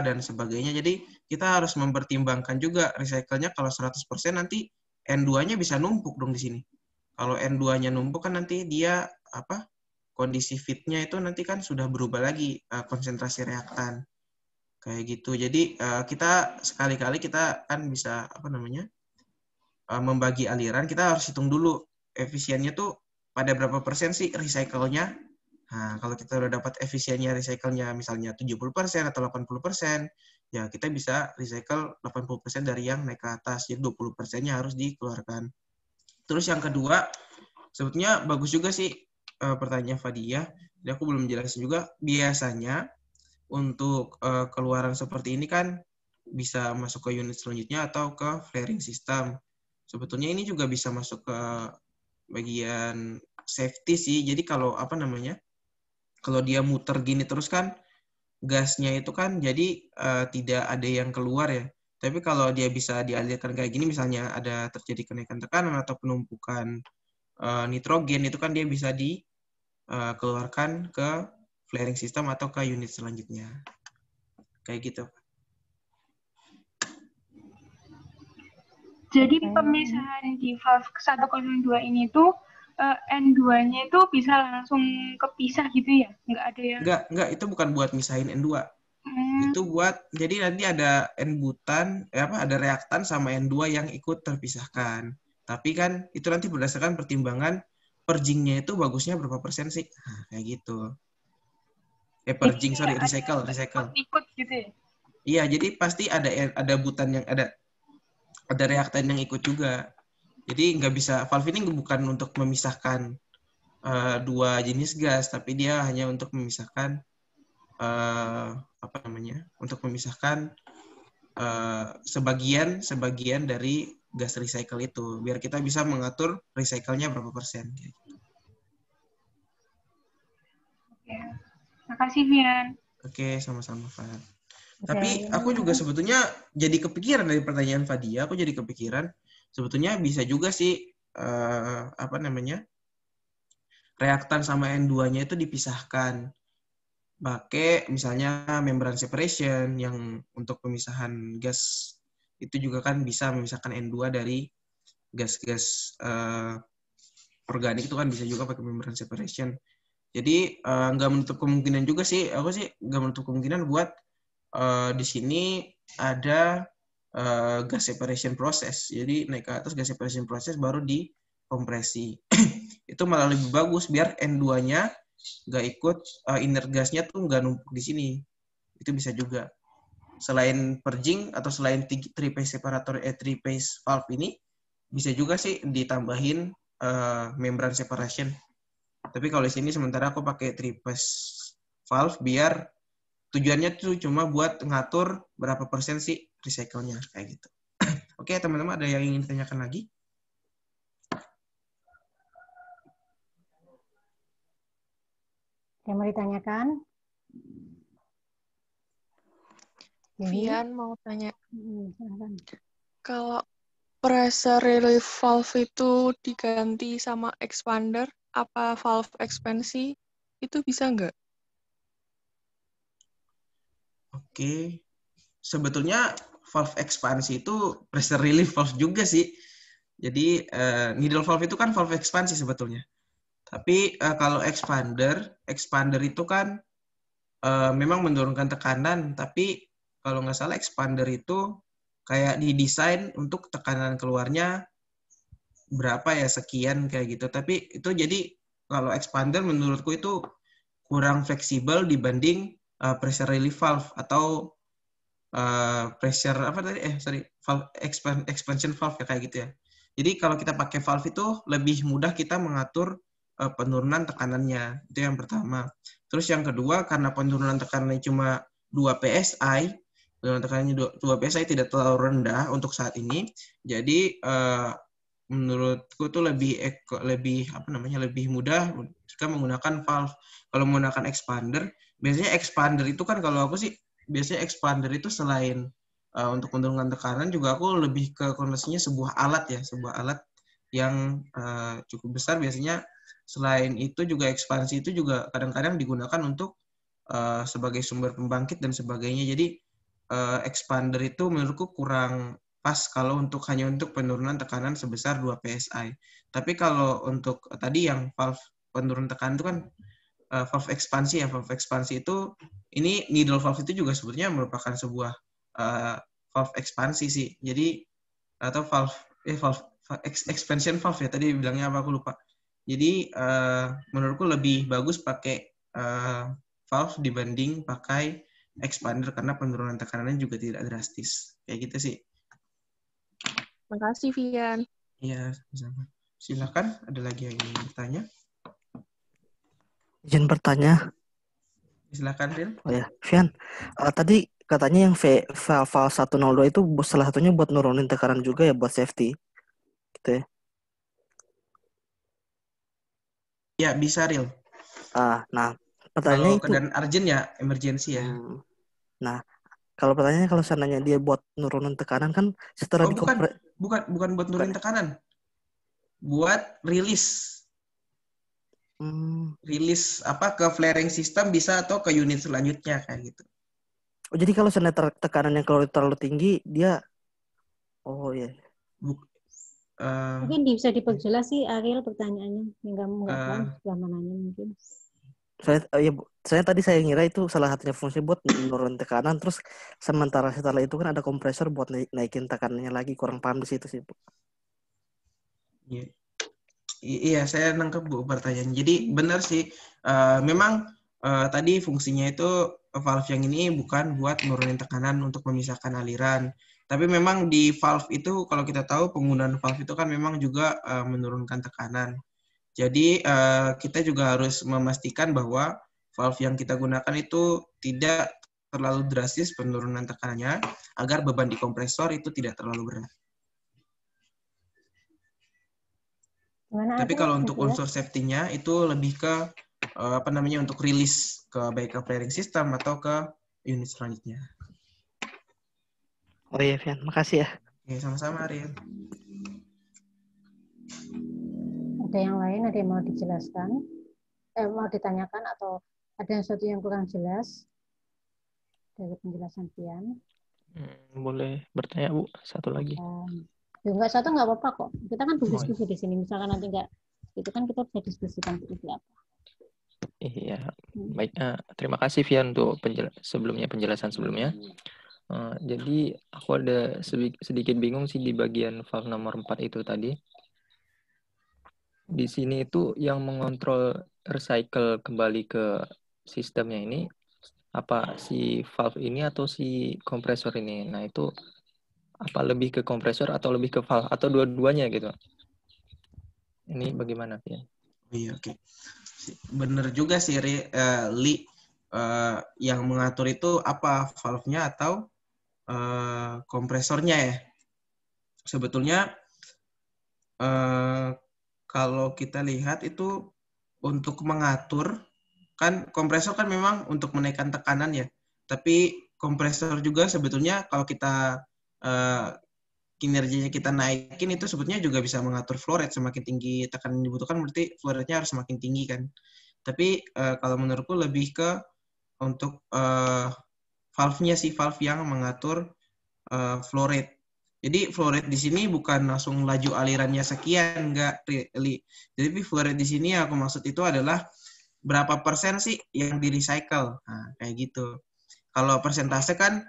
dan sebagainya. Jadi kita harus mempertimbangkan juga recycle-nya kalau 100% nanti N2-nya bisa numpuk dong di sini. Kalau N2-nya numpuk kan nanti dia apa? kondisi fitnya itu nanti kan sudah berubah lagi eh, konsentrasi reaktan kayak gitu. Jadi eh, kita sekali-kali kita kan bisa apa namanya eh, membagi aliran. Kita harus hitung dulu efisiennya tuh pada berapa persen sih recycle-nya. Nah, kalau kita udah dapat efisiennya recycle-nya misalnya 70% atau 80%, ya kita bisa recycle 80% dari yang naik ke atas. Jadi 20 persennya harus dikeluarkan. Terus yang kedua, sebetulnya bagus juga sih eh, pertanyaan Fadiah. Jadi aku belum jelasin juga. Biasanya untuk uh, keluaran seperti ini kan bisa masuk ke unit selanjutnya atau ke flaring system. Sebetulnya ini juga bisa masuk ke bagian safety sih. Jadi kalau apa namanya? Kalau dia muter gini terus kan gasnya itu kan jadi uh, tidak ada yang keluar ya. Tapi kalau dia bisa dialirkan kayak gini misalnya ada terjadi kenaikan tekanan atau penumpukan uh, nitrogen itu kan dia bisa dikeluarkan uh, ke clearing system atau ke unit selanjutnya. Kayak gitu. Jadi pemisahan di valve 102 ini tuh eh, N2-nya itu bisa langsung kepisah gitu ya? Nggak ada yang... Nggak, nggak. Itu bukan buat misahin N2. Hmm. Itu buat, jadi nanti ada N butan, eh apa, ada reaktan sama N2 yang ikut terpisahkan. Tapi kan itu nanti berdasarkan pertimbangan per itu bagusnya berapa persen sih? Nah, kayak gitu eh purging sorry recycle recycle ikut gitu ya? iya jadi pasti ada ada butan yang ada ada reaktan yang ikut juga jadi nggak bisa valve ini bukan untuk memisahkan uh, dua jenis gas tapi dia hanya untuk memisahkan uh, apa namanya untuk memisahkan uh, sebagian sebagian dari gas recycle itu biar kita bisa mengatur recycle-nya berapa persen gitu. Makasih Vian. Oke, sama-sama Fad. Okay. Tapi aku juga sebetulnya jadi kepikiran dari pertanyaan Fadia, aku jadi kepikiran sebetulnya bisa juga sih uh, apa namanya? reaktan sama N2-nya itu dipisahkan pakai misalnya membran separation yang untuk pemisahan gas itu juga kan bisa memisahkan N2 dari gas-gas uh, organik itu kan bisa juga pakai membran separation. Jadi eh, nggak uh, menutup kemungkinan juga sih, aku sih nggak menutup kemungkinan buat uh, di sini ada uh, gas separation process. Jadi naik ke atas gas separation process baru di kompresi. itu malah lebih bagus biar N2-nya nggak ikut uh, inner gasnya tuh nggak numpuk di sini. Itu bisa juga. Selain purging atau selain three phase separator eh, three phase valve ini bisa juga sih ditambahin uh, membran separation tapi kalau di sini sementara aku pakai tripes valve biar tujuannya tuh cuma buat ngatur berapa persen sih recycle-nya kayak gitu. Oke, teman-teman ada yang ingin ditanyakan lagi? Yang mau ditanyakan? Vian mau tanya. Kalau pressure relief valve itu diganti sama expander, apa valve ekspansi itu bisa nggak? Oke, sebetulnya valve ekspansi itu pressure relief valve juga sih. Jadi uh, needle valve itu kan valve ekspansi sebetulnya. Tapi uh, kalau expander, expander itu kan uh, memang menurunkan tekanan, tapi kalau nggak salah expander itu kayak didesain untuk tekanan keluarnya berapa ya sekian kayak gitu. Tapi itu jadi kalau expander menurutku itu kurang fleksibel dibanding uh, pressure relief valve atau uh, pressure apa tadi eh sorry valve expand, expansion valve ya kayak gitu ya. Jadi kalau kita pakai valve itu lebih mudah kita mengatur uh, penurunan tekanannya. Itu yang pertama. Terus yang kedua karena penurunan tekanannya cuma 2 psi, penurunan tekanannya 2, psi tidak terlalu rendah untuk saat ini. Jadi uh, menurutku tuh lebih eko, lebih apa namanya lebih mudah jika menggunakan valve kalau menggunakan expander biasanya expander itu kan kalau aku sih biasanya expander itu selain uh, untuk menurunkan tekanan juga aku lebih ke kondisinya sebuah alat ya sebuah alat yang uh, cukup besar biasanya selain itu juga ekspansi itu juga kadang-kadang digunakan untuk uh, sebagai sumber pembangkit dan sebagainya jadi uh, expander itu menurutku kurang pas kalau untuk hanya untuk penurunan tekanan sebesar 2 psi. Tapi kalau untuk tadi yang valve penurun tekanan itu kan uh, valve ekspansi ya, valve ekspansi itu ini needle valve itu juga sebetulnya merupakan sebuah uh, valve ekspansi sih. Jadi atau valve eh valve expansion valve ya tadi bilangnya apa aku lupa. Jadi uh, menurutku lebih bagus pakai uh, valve dibanding pakai expander karena penurunan tekanannya juga tidak drastis. Kayak gitu sih. Makasih, Vian. Iya, sama. Silakan, ada lagi yang ingin bertanya? Izin bertanya. Silakan, Vian. Oh ya, Vian. Uh, tadi katanya yang v, 102 itu salah satunya buat nurunin tekanan juga ya buat safety. Gitu ya. Ya, bisa real. Ah, nah, pertanyaannya Kalau itu. urgent ya, emergency ya. Hmm. Nah, kalau pertanyaannya kalau seandainya dia buat nurunin tekanan kan setelah oh, bukan, bukan bukan buat nurunin tekanan. Buat rilis. Hmm. Rilis apa ke flaring system bisa atau ke unit selanjutnya kayak gitu. Oh, jadi kalau seandainya yang kalau terlalu tinggi dia Oh ya Yeah. Buk, uh, mungkin bisa diperjelas sih Ariel pertanyaannya. Enggak enggak uh, nanya mungkin saya eh, ya saya tadi saya ngira itu salah satunya fungsi buat menurun tekanan terus sementara setelah itu kan ada kompresor buat naikin tekanannya lagi kurang paham di situ sih bu. Iya, iya saya nangkep bu pertanyaan. Jadi benar sih, uh, memang uh, tadi fungsinya itu valve yang ini bukan buat menurunkan tekanan untuk memisahkan aliran. Tapi memang di valve itu kalau kita tahu penggunaan valve itu kan memang juga uh, menurunkan tekanan. Jadi uh, kita juga harus memastikan bahwa valve yang kita gunakan itu tidak terlalu drastis penurunan tekanannya agar beban di kompresor itu tidak terlalu berat. Mana Tapi kalau untuk ya? unsur safety-nya itu lebih ke uh, apa namanya untuk rilis ke baik ke flaring system atau ke unit selanjutnya. Oh iya, Fian. Makasih ya. sama-sama, Ariel ada yang lain ada yang mau dijelaskan eh, mau ditanyakan atau ada yang sesuatu yang kurang jelas dari penjelasan Pian hmm, boleh bertanya Bu satu lagi um, ya nggak satu nggak apa-apa kok kita kan berdiskusi oh. di sini misalkan nanti nggak itu kan kita bisa diskusikan seperti apa Iya, hmm. baik. Uh, terima kasih Vian untuk penjel sebelumnya penjelasan sebelumnya. Uh, jadi aku ada sedikit bingung sih di bagian file nomor 4 itu tadi di sini itu yang mengontrol recycle kembali ke sistemnya ini apa si valve ini atau si kompresor ini. Nah, itu apa lebih ke kompresor atau lebih ke valve atau dua-duanya gitu. Ini bagaimana, ya? Iya, oke. Bener juga sih, Ri, uh, Li. Uh, yang mengatur itu apa, valve-nya atau uh, kompresornya ya? Sebetulnya uh, kalau kita lihat itu untuk mengatur kan kompresor kan memang untuk menaikkan tekanan ya. Tapi kompresor juga sebetulnya kalau kita uh, kinerjanya kita naikin itu sebetulnya juga bisa mengatur flow rate semakin tinggi tekanan dibutuhkan berarti flow rate-nya harus semakin tinggi kan. Tapi uh, kalau menurutku lebih ke untuk uh, valve-nya sih valve yang mengatur uh, flow rate jadi flow rate di sini bukan langsung laju alirannya sekian, enggak, really. Jadi flow rate di sini aku maksud itu adalah berapa persen sih yang di-recycle. Nah, kayak gitu. Kalau persentase kan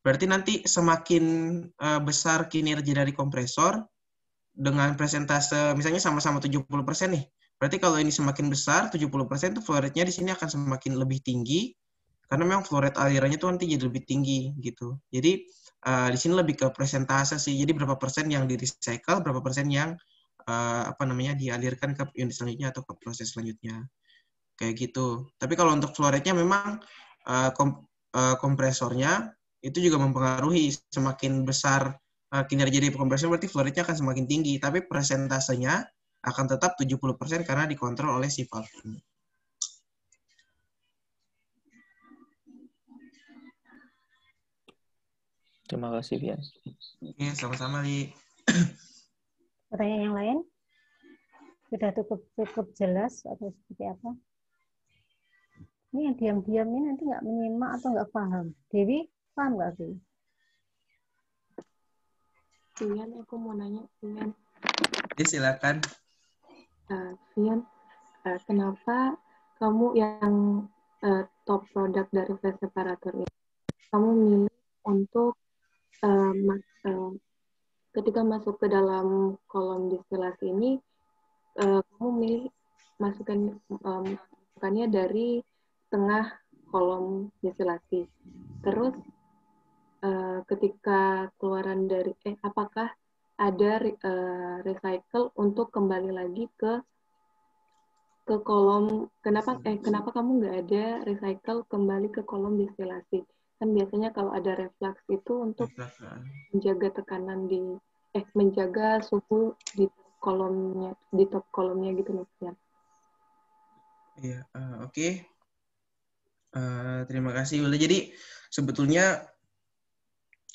berarti nanti semakin eh, besar kinerja dari kompresor dengan persentase misalnya sama-sama 70% nih. Berarti kalau ini semakin besar 70% tuh flow rate-nya di sini akan semakin lebih tinggi karena memang flow rate alirannya tuh nanti jadi lebih tinggi gitu. Jadi uh, di sini lebih ke persentase sih. Jadi berapa persen yang di recycle, berapa persen yang uh, apa namanya dialirkan ke unit selanjutnya atau ke proses selanjutnya. Kayak gitu. Tapi kalau untuk flow rate-nya memang uh, kom uh, kompresornya itu juga mempengaruhi semakin besar uh, kinerja dari kompresor berarti flow rate-nya akan semakin tinggi, tapi presentasenya akan tetap 70% karena dikontrol oleh si valve. Terima kasih, Bian. Ya, sama-sama, Li. Pertanyaan yang lain? Sudah cukup cukup jelas atau seperti apa? Ini yang diam-diam ini nanti nggak menyimak atau nggak paham. Dewi, paham nggak, Dewi? Bian, aku mau nanya, Bian. Ya, silakan. Uh, eh, Bian, uh, eh, kenapa kamu yang uh, top produk dari face separator ini, kamu milih untuk um, ketika masuk ke dalam kolom distilasi ini uh, kamu milih um, masukannya dari tengah kolom distilasi. Terus uh, ketika keluaran dari eh apakah ada uh, recycle untuk kembali lagi ke ke kolom kenapa eh kenapa kamu nggak ada recycle kembali ke kolom distilasi? kan biasanya kalau ada refleks itu untuk kan. menjaga tekanan di eh menjaga suhu di kolomnya di top kolomnya gitu maksudnya. Iya, uh, oke. Okay. Uh, eh, terima kasih Wilda. Jadi sebetulnya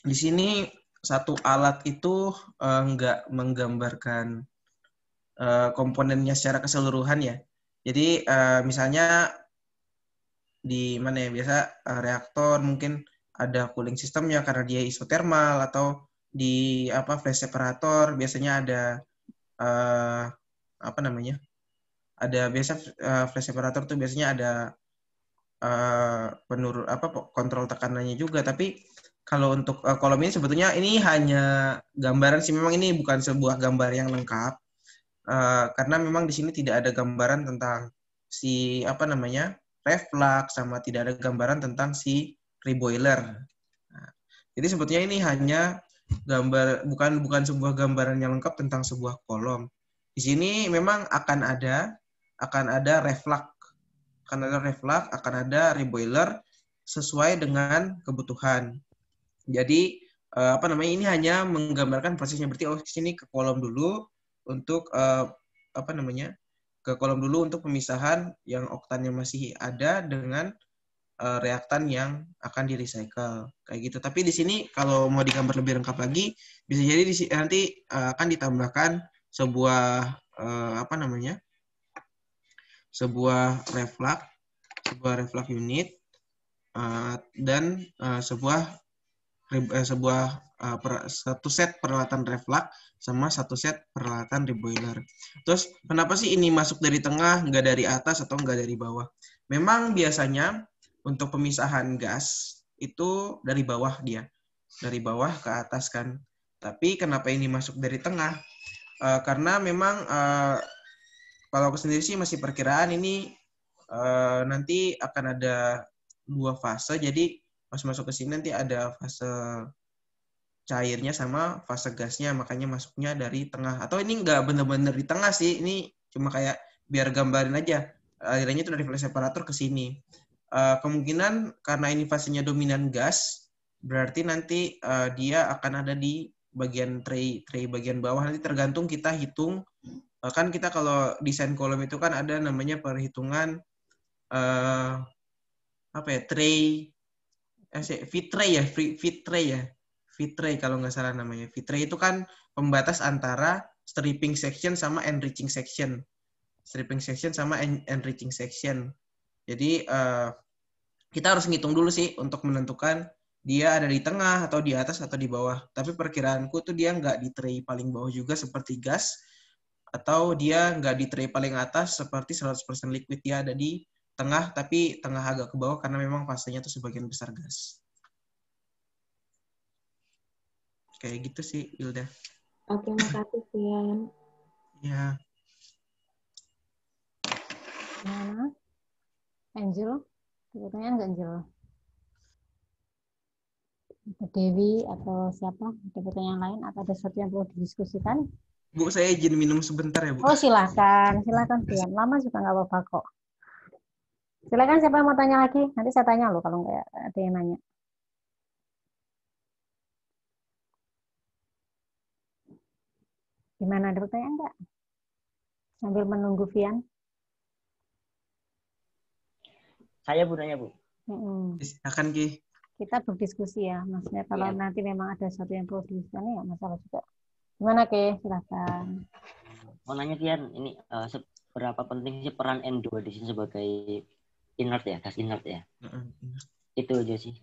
di sini satu alat itu uh, menggambarkan uh, komponennya secara keseluruhan ya. Jadi uh, misalnya di mana ya biasa eh, reaktor mungkin ada cooling system ya karena dia isotermal atau di apa flash separator biasanya ada uh, apa namanya ada biasa uh, flash separator tuh biasanya ada uh, penur apa kontrol tekanannya juga tapi kalau untuk uh, kolom ini sebetulnya ini hanya gambaran sih memang ini bukan sebuah gambar yang lengkap uh, karena memang di sini tidak ada gambaran tentang si apa namanya reflux sama tidak ada gambaran tentang si reboiler. Nah, jadi sebetulnya ini hanya gambar bukan bukan sebuah gambaran yang lengkap tentang sebuah kolom. Di sini memang akan ada akan ada reflux, akan ada reflux, akan ada reboiler sesuai dengan kebutuhan. Jadi eh, apa namanya ini hanya menggambarkan prosesnya berarti oh sini ke kolom dulu untuk eh, apa namanya ke kolom dulu untuk pemisahan yang oktannya masih ada dengan uh, reaktan yang akan di recycle kayak gitu. Tapi di sini kalau mau digambar lebih lengkap lagi bisa jadi di sini, eh, nanti uh, akan ditambahkan sebuah uh, apa namanya? sebuah reflux, sebuah reflux unit uh, dan uh, sebuah Eh, sebuah uh, per, satu set peralatan reflux sama satu set peralatan reboiler. Terus kenapa sih ini masuk dari tengah, nggak dari atas atau nggak dari bawah? Memang biasanya untuk pemisahan gas itu dari bawah dia, dari bawah ke atas kan. Tapi kenapa ini masuk dari tengah? Uh, karena memang uh, kalau aku sendiri sih masih perkiraan ini uh, nanti akan ada dua fase. Jadi pas masuk ke sini nanti ada fase cairnya sama fase gasnya makanya masuknya dari tengah atau ini enggak bener-bener di tengah sih ini cuma kayak biar gambarin aja akhirnya itu dari flash separator ke sini eh, kemungkinan karena ini fasenya dominan gas berarti nanti eh, dia akan ada di bagian tray tray bagian bawah nanti tergantung kita hitung uh, kan kita kalau desain kolom itu kan ada namanya perhitungan uh, apa ya tray eh, Fitre ya, Fitre ya. Fitre kalau nggak salah namanya. Fitre itu kan pembatas antara stripping section sama enriching section. Stripping section sama enriching section. Jadi uh, kita harus ngitung dulu sih untuk menentukan dia ada di tengah atau di atas atau di bawah. Tapi perkiraanku tuh dia nggak di tray paling bawah juga seperti gas atau dia nggak di tray paling atas seperti 100% liquid dia ada di tengah tapi tengah agak ke bawah karena memang fasenya tuh sebagian besar gas. Kayak gitu sih, Ilda. Oke, makasih, Sian. Ya. Nah, Angel? Pertanyaan nggak, Angel? Dewi atau siapa? Ada pertanyaan lain atau ada sesuatu yang perlu didiskusikan? Bu, saya izin minum sebentar ya, Bu. Oh, silakan. Silakan, Sian. Lama juga nggak apa-apa kok. Silakan siapa yang mau tanya lagi? Nanti saya tanya loh kalau nggak ada yang nanya. Gimana ada pertanyaan nggak? Sambil menunggu Vian. Saya Bu nanya Bu. mm Silakan Ki. Kita berdiskusi ya, maksudnya kalau ya. nanti memang ada sesuatu yang perlu didiskusikan ya masalah juga. Gimana Ki? Silakan. Mau nanya Vian, ini uh, seberapa penting sih peran N2 di sini sebagai inert ya gas inert ya uh, uh itu aja sih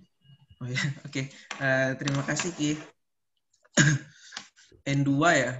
oh ya oke okay. uh, eh, terima kasih ki N2 ya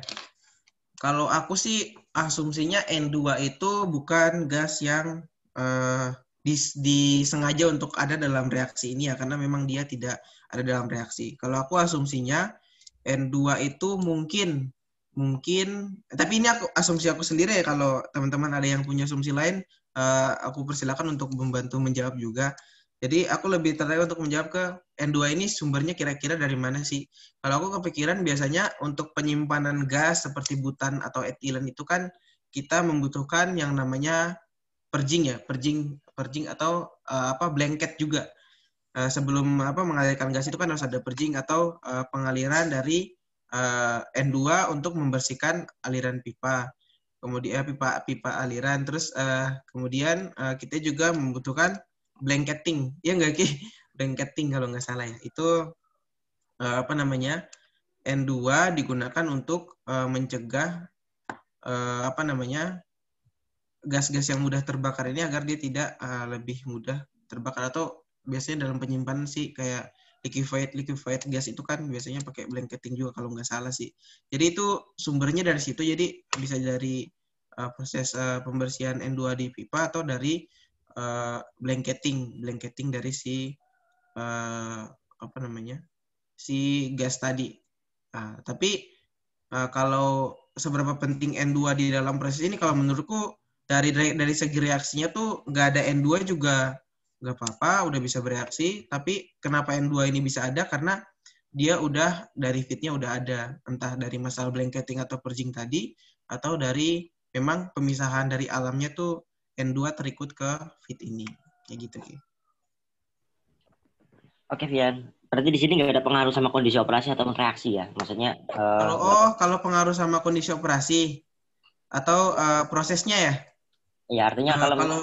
kalau aku sih asumsinya N2 itu bukan gas yang uh, dis, disengaja untuk ada dalam reaksi ini ya karena memang dia tidak ada dalam reaksi kalau aku asumsinya N2 itu mungkin mungkin tapi ini aku asumsi aku sendiri ya kalau teman-teman ada yang punya asumsi lain Eh, aku persilakan untuk membantu menjawab juga. Jadi aku lebih tertarik untuk menjawab ke N2 ini sumbernya kira-kira dari mana sih? Kalau aku kepikiran biasanya untuk penyimpanan gas seperti butan atau etilen itu kan kita membutuhkan yang namanya perjing ya, perjing, perjing atau uh, apa blanket juga. Uh, sebelum apa mengalirkan gas itu kan harus ada perjing atau uh, pengaliran dari uh, N2 untuk membersihkan aliran pipa kemudian eh, pipa pipa aliran terus uh, kemudian uh, kita juga membutuhkan blanketing ya enggak ki blanketing kalau nggak salah ya itu uh, apa namanya N2 digunakan untuk uh, mencegah uh, apa namanya gas-gas yang mudah terbakar ini agar dia tidak uh, lebih mudah terbakar atau biasanya dalam penyimpanan sih kayak liquefied liquefied gas itu kan biasanya pakai blanketing juga kalau nggak salah sih. Jadi itu sumbernya dari situ. Jadi bisa dari uh, proses uh, pembersihan N2 di pipa atau dari uh, blanketing blanketing dari si uh, apa namanya si gas tadi. Nah, tapi uh, kalau seberapa penting N2 di dalam proses ini kalau menurutku dari dari segi reaksinya tuh nggak ada N2 juga nggak apa-apa, udah bisa bereaksi. Tapi kenapa N2 ini bisa ada? Karena dia udah dari fitnya udah ada, entah dari masalah blanketing atau purging tadi, atau dari memang pemisahan dari alamnya tuh N2 terikut ke fit ini. Kayak gitu sih. Oke, Vian. Berarti di sini nggak ada pengaruh sama kondisi operasi atau reaksi ya? Maksudnya uh, kalau oh kalau pengaruh sama kondisi operasi atau uh, prosesnya ya? Iya, artinya uh, kalau kalau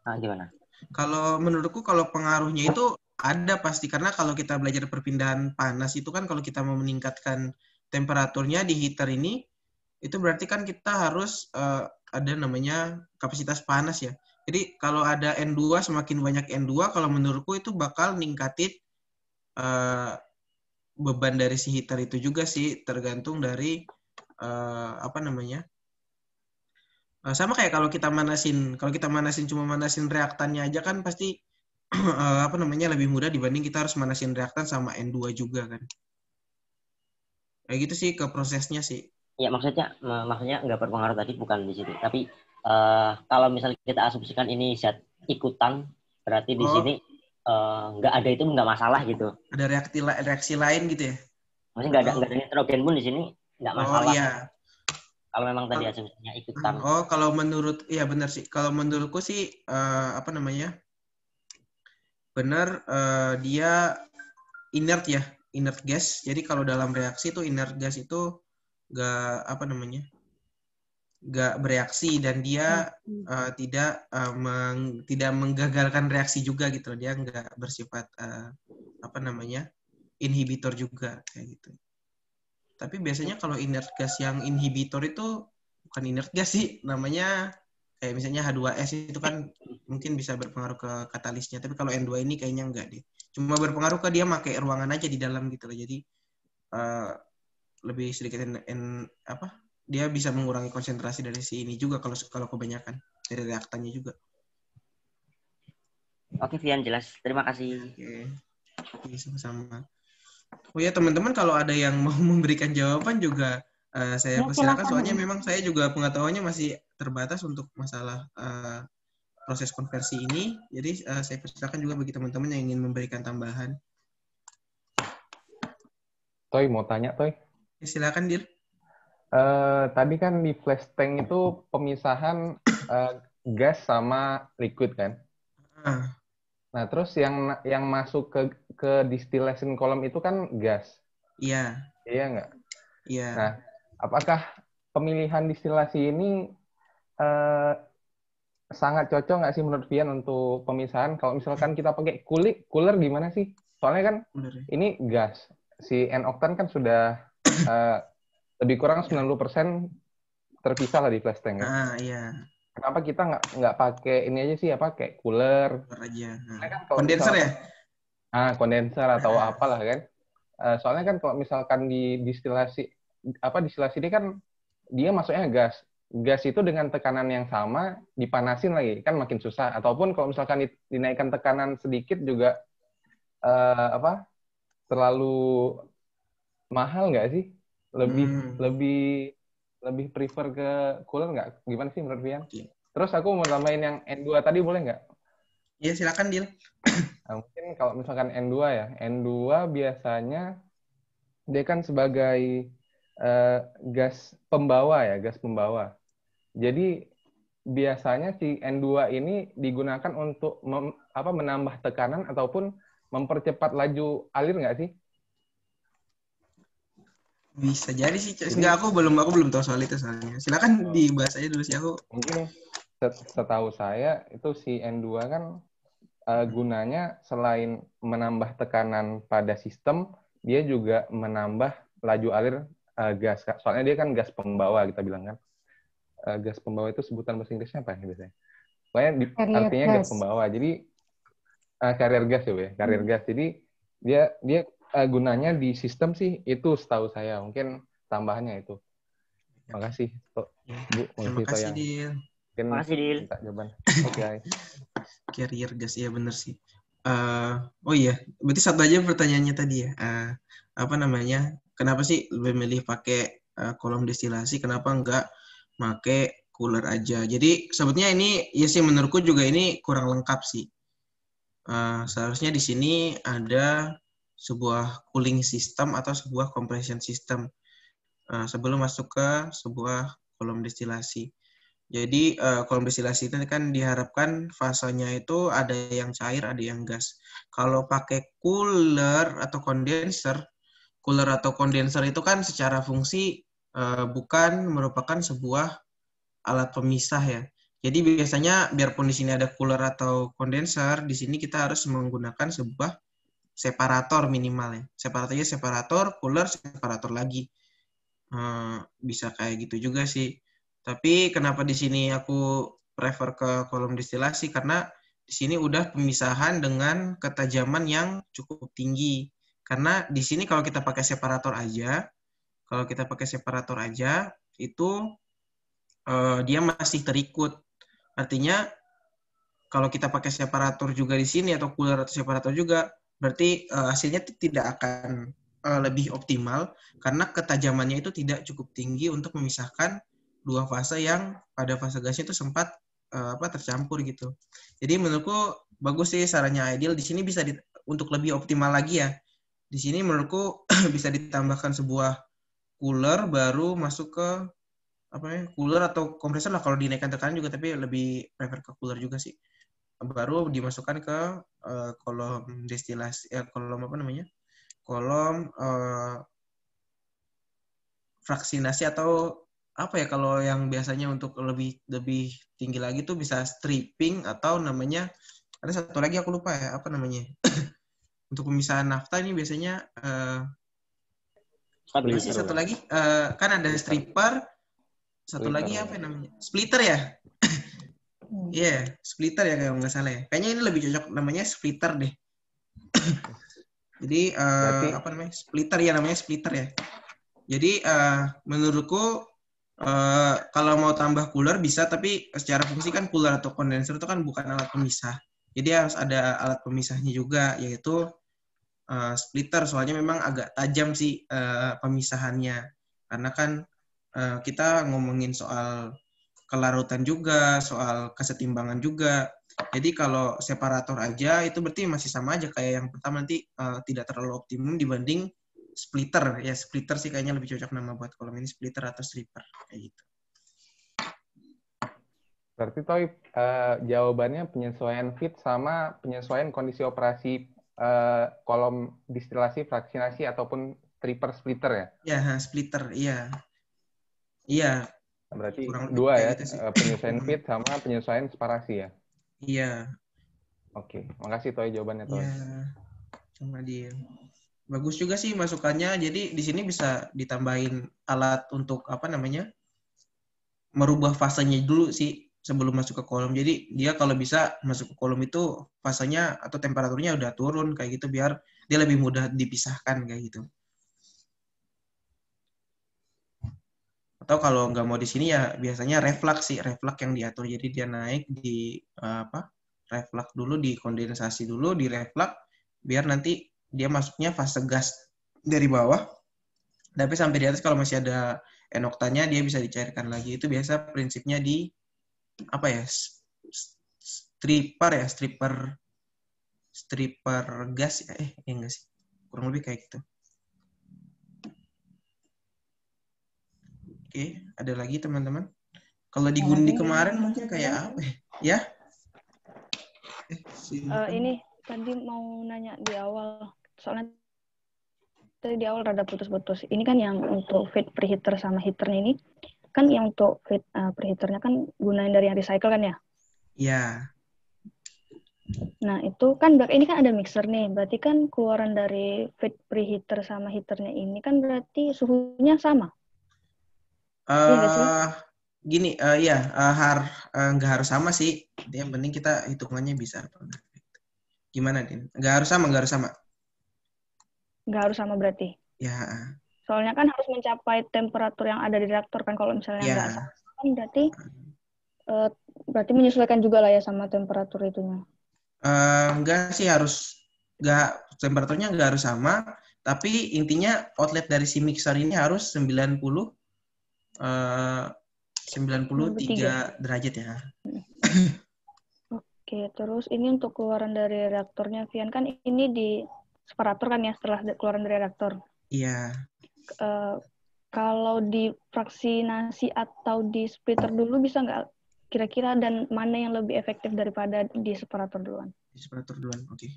Nah, gimana? Kalau menurutku kalau pengaruhnya itu ada pasti karena kalau kita belajar perpindahan panas itu kan kalau kita mau meningkatkan temperaturnya di heater ini itu berarti kan kita harus uh, ada namanya kapasitas panas ya. Jadi kalau ada N2 semakin banyak N2 kalau menurutku itu bakal ningkatin uh, beban dari si heater itu juga sih tergantung dari uh, apa namanya Eh, sama kayak kalau kita manasin, kalau kita manasin cuma manasin reaktannya aja kan pasti eh, apa namanya lebih mudah dibanding kita harus manasin reaktan sama N2 juga kan. Kayak gitu sih ke prosesnya sih. Iya maksudnya maksudnya nggak berpengaruh tadi bukan di sini tapi uh, kalau misalnya kita asumsikan ini zat ikutan berarti di oh. sini nggak uh, ada itu nggak masalah gitu. Ada reaksi reaksi lain gitu ya? Maksudnya nggak ada oh. nggak ada nitrogen pun di sini nggak oh, masalah. Oh iya. Kalau memang tadi asumsinya ikutan. Hmm. Oh, kalau menurut iya benar sih. Kalau menurutku sih uh, apa namanya? Benar uh, dia inert ya, inert gas. Jadi kalau dalam reaksi itu inert gas itu gak apa namanya? gak bereaksi dan dia uh, tidak uh, meng, tidak menggagalkan reaksi juga gitu dia nggak bersifat uh, apa namanya inhibitor juga kayak gitu. Tapi biasanya kalau inert gas yang inhibitor itu bukan inert gas sih, namanya kayak misalnya H2S itu kan mungkin bisa berpengaruh ke katalisnya. Tapi kalau N2 ini kayaknya enggak deh. Cuma berpengaruh ke dia pakai ruangan aja di dalam gitu loh. Jadi uh, lebih sedikit N, N apa? Dia bisa mengurangi konsentrasi dari si ini juga kalau kalau kebanyakan dari reaktannya juga. Oke, Vian jelas. Terima kasih. Oke. Oke sama-sama. Oh ya teman-teman kalau ada yang mau memberikan jawaban juga uh, saya ya, persilakan soalnya memang saya juga pengetahuannya masih terbatas untuk masalah uh, proses konversi ini. Jadi uh, saya persilakan juga bagi teman-teman yang ingin memberikan tambahan. Toy mau tanya Toy? Ya, silakan Dir. Uh, tadi kan di flash tank itu pemisahan uh, gas sama liquid kan? Ah. Nah terus yang yang masuk ke ke distillation column itu kan gas. Iya. Yeah. Iya nggak? Iya. Yeah. Nah, apakah pemilihan distilasi ini eh, sangat cocok nggak sih menurut Vian untuk pemisahan? Kalau misalkan kita pakai kulit, cooler gimana sih? Soalnya kan Bener. Ya. ini gas. Si N-octane kan sudah eh, lebih kurang 90% terpisah lah di flash tank. Kan? Ah, iya. Kenapa kita nggak nggak pakai ini aja sih apa kayak cooler? Cooler aja. Nah. kondenser kan ya? ah kondenser atau apalah kan uh, soalnya kan kalau misalkan di distilasi apa distilasi ini kan dia masuknya gas gas itu dengan tekanan yang sama dipanasin lagi kan makin susah ataupun kalau misalkan dinaikkan tekanan sedikit juga uh, apa terlalu mahal nggak sih lebih hmm. lebih lebih prefer ke cooler nggak gimana sih menurut Vian? Okay. Iya. Terus aku mau tambahin yang N2 tadi boleh nggak? Iya silakan Dil. Nah, kalau misalkan N2 ya, N2 biasanya dia kan sebagai uh, gas pembawa ya, gas pembawa. Jadi biasanya si N2 ini digunakan untuk mem, apa menambah tekanan ataupun mempercepat laju alir nggak sih? Bisa jadi sih. Enggak aku belum aku belum tahu soal itu soalnya. Silakan oh. dibahas aja dulu sih aku. Mungkin setahu saya itu si N2 kan uh, gunanya selain menambah tekanan pada sistem, dia juga menambah laju alir uh, gas. Soalnya dia kan gas pembawa kita bilang kan. Uh, gas pembawa itu sebutan bahasa Inggrisnya apa ya biasanya? Pokoknya di, artinya gas. gas pembawa. Jadi uh, karir gas ya, ya. Karir hmm. gas. Jadi dia dia uh, gunanya di sistem sih itu setahu saya. Mungkin tambahannya itu. Ya. Makasih, Bu. Ya, terima kasih, Dil. Terima kasih, Dil. Oke. Okay. Carrier gas, ya bener sih. Uh, oh iya, berarti satu aja pertanyaannya tadi ya. Uh, apa namanya? Kenapa sih lebih milih pakai uh, kolom destilasi? Kenapa enggak pakai cooler aja? Jadi sebetulnya ini ya sih menurutku juga ini kurang lengkap sih. Uh, seharusnya di sini ada sebuah cooling system atau sebuah compression system uh, sebelum masuk ke sebuah kolom destilasi. Jadi uh, destilasi itu kan diharapkan fasenya itu ada yang cair, ada yang gas. Kalau pakai cooler atau kondenser, cooler atau kondenser itu kan secara fungsi uh, bukan merupakan sebuah alat pemisah ya. Jadi biasanya biarpun di sini ada cooler atau kondenser, di sini kita harus menggunakan sebuah separator minimal ya. Separatornya separator, cooler separator lagi. Uh, bisa kayak gitu juga sih. Tapi kenapa di sini aku prefer ke kolom distilasi? karena di sini udah pemisahan dengan ketajaman yang cukup tinggi. Karena di sini kalau kita pakai separator aja, kalau kita pakai separator aja itu eh, dia masih terikut. Artinya kalau kita pakai separator juga di sini atau cooler atau separator juga berarti uh, hasilnya tidak akan uh, lebih optimal karena ketajamannya itu tidak cukup tinggi untuk memisahkan dua fase yang pada fase gasnya itu sempat uh, apa tercampur gitu. Jadi menurutku bagus sih sarannya ideal di sini bisa di, untuk lebih optimal lagi ya. Di sini menurutku bisa ditambahkan sebuah cooler baru masuk ke apa namanya cooler atau kompresor lah kalau dinaikkan tekanan juga tapi lebih prefer ke cooler juga sih baru dimasukkan ke uh, kolom destilasi ya kolom apa namanya kolom uh, fraksinasi atau apa ya kalau yang biasanya untuk lebih lebih tinggi lagi tuh bisa stripping atau namanya ada satu lagi aku lupa ya apa namanya untuk pemisahan nafta ini biasanya uh, masih satu lagi uh, kan ada stripper satu splitter. lagi apa namanya splitter ya hmm. Iya, yeah, splitter ya kalau nggak salah ya. Kayaknya ini lebih cocok namanya splitter deh. Jadi uh, apa namanya? Splitter ya namanya splitter ya. Jadi uh, menurutku Uh, kalau mau tambah cooler bisa, tapi secara fungsi kan cooler atau kondenser itu kan bukan alat pemisah. Jadi harus ada alat pemisahnya juga, yaitu uh, splitter. Soalnya memang agak tajam sih uh, pemisahannya, karena kan uh, kita ngomongin soal kelarutan juga, soal kesetimbangan juga. Jadi kalau separator aja itu berarti masih sama aja kayak yang pertama nanti uh, tidak terlalu optimum dibanding splitter ya splitter sih kayaknya lebih cocok nama buat kolom ini splitter atau stripper kayak gitu. Berarti toh eh, uh, jawabannya penyesuaian fit sama penyesuaian kondisi operasi uh, eh, kolom distilasi fraksinasi ataupun stripper splitter ya? Iya, splitter, iya. Iya. Berarti Kurang dua ya, gitu eh, penyesuaian hmm. fit sama penyesuaian separasi ya? Iya. Oke, makasih Toy jawabannya Toy. Iya, cuma dia bagus juga sih masukannya. Jadi di sini bisa ditambahin alat untuk apa namanya merubah fasenya dulu sih sebelum masuk ke kolom. Jadi dia kalau bisa masuk ke kolom itu fasenya atau temperaturnya udah turun kayak gitu biar dia lebih mudah dipisahkan kayak gitu. Atau kalau nggak mau di sini ya biasanya refleks sih, refleks yang diatur. Jadi dia naik di eh, apa? reflux dulu, di kondensasi dulu, di direflux biar nanti dia masuknya fase gas dari bawah tapi sampai di atas kalau masih ada enoktanya dia bisa dicairkan lagi itu biasa prinsipnya di apa ya stripper ya stripper stripper gas ya eh ya enggak sih kurang lebih kayak gitu oke ada lagi teman-teman kalau di gundi kemarin mungkin kayak apa ya, ya? eh, uh, ini tadi mau nanya di awal soalnya tadi di awal rada putus-putus. Ini kan yang untuk feed preheater sama heaternya ini, kan yang untuk feed uh, eh, preheaternya kan gunain dari yang recycle kan ya? Iya. Nah itu kan ini kan ada mixer nih, berarti kan keluaran dari feed preheater sama heaternya ini kan berarti suhunya sama? Uh, gini, uh, ya uh, har uh, harus sama sih. Yang penting kita hitungannya bisa. Gimana, Din? Nggak harus sama, nggak harus sama. Nggak harus sama berarti? Ya. Soalnya kan harus mencapai temperatur yang ada di reaktor kan kalau misalnya ya. nggak sama kan berarti uh, berarti menyesuaikan juga lah ya sama temperatur itunya. Uh, eh, enggak sih harus enggak temperaturnya enggak harus sama, tapi intinya outlet dari si mixer ini harus 90 eh, puluh tiga derajat ya. Hmm. Oke, terus ini untuk keluaran dari reaktornya Vian kan ini di separator kan ya setelah keluaran dari reaktor. Iya. Yeah. Uh, kalau di fraksinasi atau di splitter dulu bisa nggak kira-kira dan mana yang lebih efektif daripada di separator duluan? Di separator duluan, oke. Okay.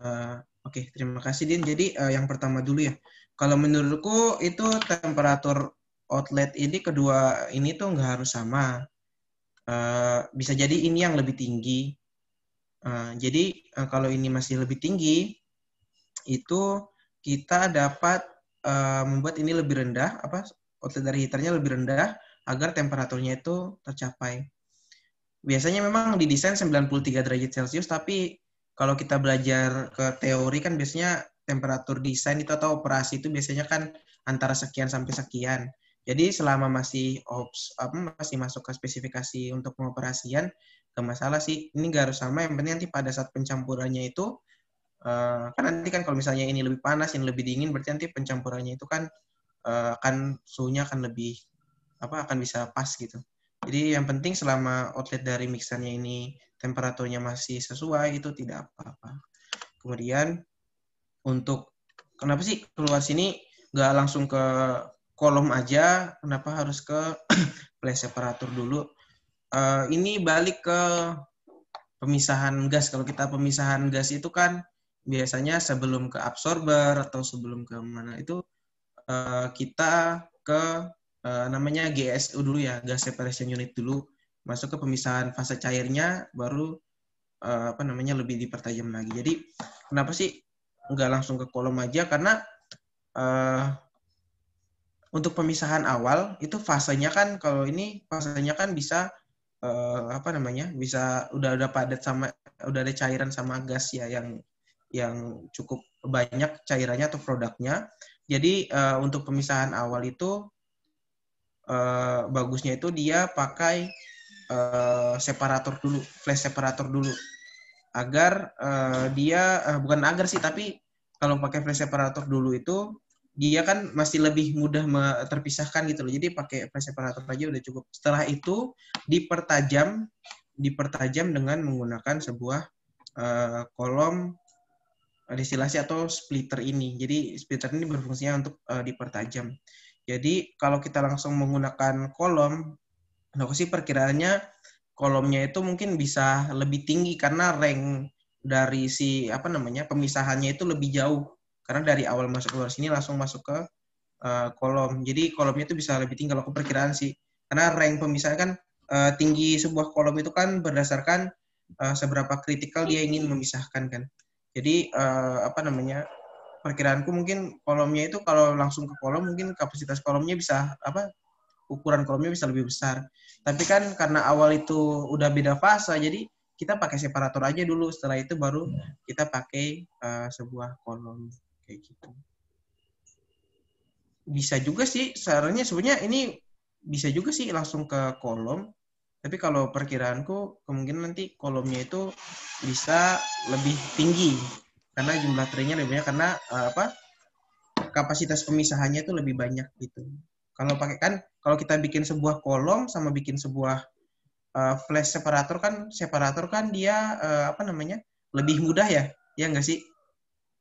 Uh, eh, oke, okay. terima kasih Din. Jadi uh, yang pertama dulu ya. Kalau menurutku itu temperatur outlet ini kedua ini tuh nggak harus sama. Uh, bisa jadi ini yang lebih tinggi. Uh, jadi uh, kalau ini masih lebih tinggi, itu kita dapat uh, membuat ini lebih rendah, apa outlet dari heaternya lebih rendah agar temperaturnya itu tercapai. Biasanya memang didesain 93 derajat Celcius, tapi kalau kita belajar ke teori kan biasanya temperatur desain itu atau operasi itu biasanya kan antara sekian sampai sekian. Jadi selama masih ops apa masih masuk ke spesifikasi untuk pengoperasian ke masalah sih ini nggak harus sama yang penting nanti pada saat pencampurannya itu Eh, kan nanti kan kalau misalnya ini lebih panas, ini lebih dingin, berarti nanti pencampurannya itu kan uh, akan suhunya akan lebih apa akan bisa pas gitu. Jadi yang penting selama outlet dari mixernya ini temperaturnya masih sesuai itu tidak apa-apa. Kemudian untuk kenapa sih keluar sini nggak langsung ke kolom aja? Kenapa harus ke place separator dulu? Uh, ini balik ke pemisahan gas. Kalau kita pemisahan gas itu kan biasanya sebelum ke absorber atau sebelum ke mana itu eh, kita ke eh, namanya GSU dulu ya, gas separation unit dulu, masuk ke pemisahan fase cairnya, baru eh, apa namanya lebih dipertajam lagi. Jadi kenapa sih nggak langsung ke kolom aja? Karena untuk pemisahan awal itu fasenya kan kalau ini fasenya kan bisa apa namanya bisa udah udah padat sama udah ada cairan sama gas ya yang yang cukup banyak cairannya atau produknya. Jadi uh, untuk pemisahan awal itu uh, bagusnya itu dia pakai uh, separator dulu, flash separator dulu agar uh, dia uh, bukan agar sih tapi kalau pakai flash separator dulu itu dia kan masih lebih mudah terpisahkan gitu loh. Jadi pakai flash separator aja udah cukup. Setelah itu dipertajam dipertajam dengan menggunakan sebuah uh, kolom destilasi atau splitter ini. Jadi splitter ini berfungsinya untuk uh, dipertajam. Jadi kalau kita langsung menggunakan kolom, aku sih perkiraannya kolomnya itu mungkin bisa lebih tinggi karena rank dari si apa namanya pemisahannya itu lebih jauh karena dari awal masuk keluar sini langsung masuk ke uh, kolom. Jadi kolomnya itu bisa lebih tinggi kalau aku perkiraan sih. Karena rank pemisahan kan uh, tinggi sebuah kolom itu kan berdasarkan uh, seberapa kritikal dia ingin memisahkan kan. Jadi uh, apa namanya? perkiraanku mungkin kolomnya itu kalau langsung ke kolom mungkin kapasitas kolomnya bisa apa ukuran kolomnya bisa lebih besar. Tapi kan karena awal itu udah beda fase jadi kita pakai separator aja dulu setelah itu baru kita pakai uh, sebuah kolom kayak gitu. Bisa juga sih seharusnya sebenarnya ini bisa juga sih langsung ke kolom tapi kalau perkiraanku kemungkinan nanti kolomnya itu bisa lebih tinggi karena jumlah traynya lebih banyak karena eh, apa kapasitas pemisahannya itu lebih banyak gitu. Kalau pakai kan kalau kita bikin sebuah kolom sama bikin sebuah uh, flash separator kan separator kan dia uh, apa namanya lebih mudah ya ya enggak sih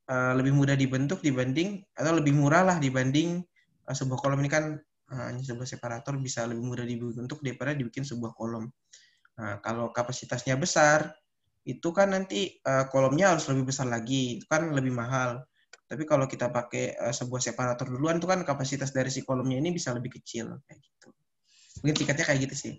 uh, lebih mudah dibentuk dibanding atau lebih murah lah dibanding uh, sebuah kolom ini kan Eh, hanya sebuah separator bisa lebih mudah dibentuk daripada dibikin sebuah kolom. Nah, kalau kapasitasnya besar, itu kan nanti eh, kolomnya harus lebih besar lagi, itu kan lebih mahal. Tapi kalau kita pakai eh, sebuah separator duluan, itu kan kapasitas dari si kolomnya ini bisa lebih kecil, kayak gitu. Mungkin tingkatnya kayak gitu sih.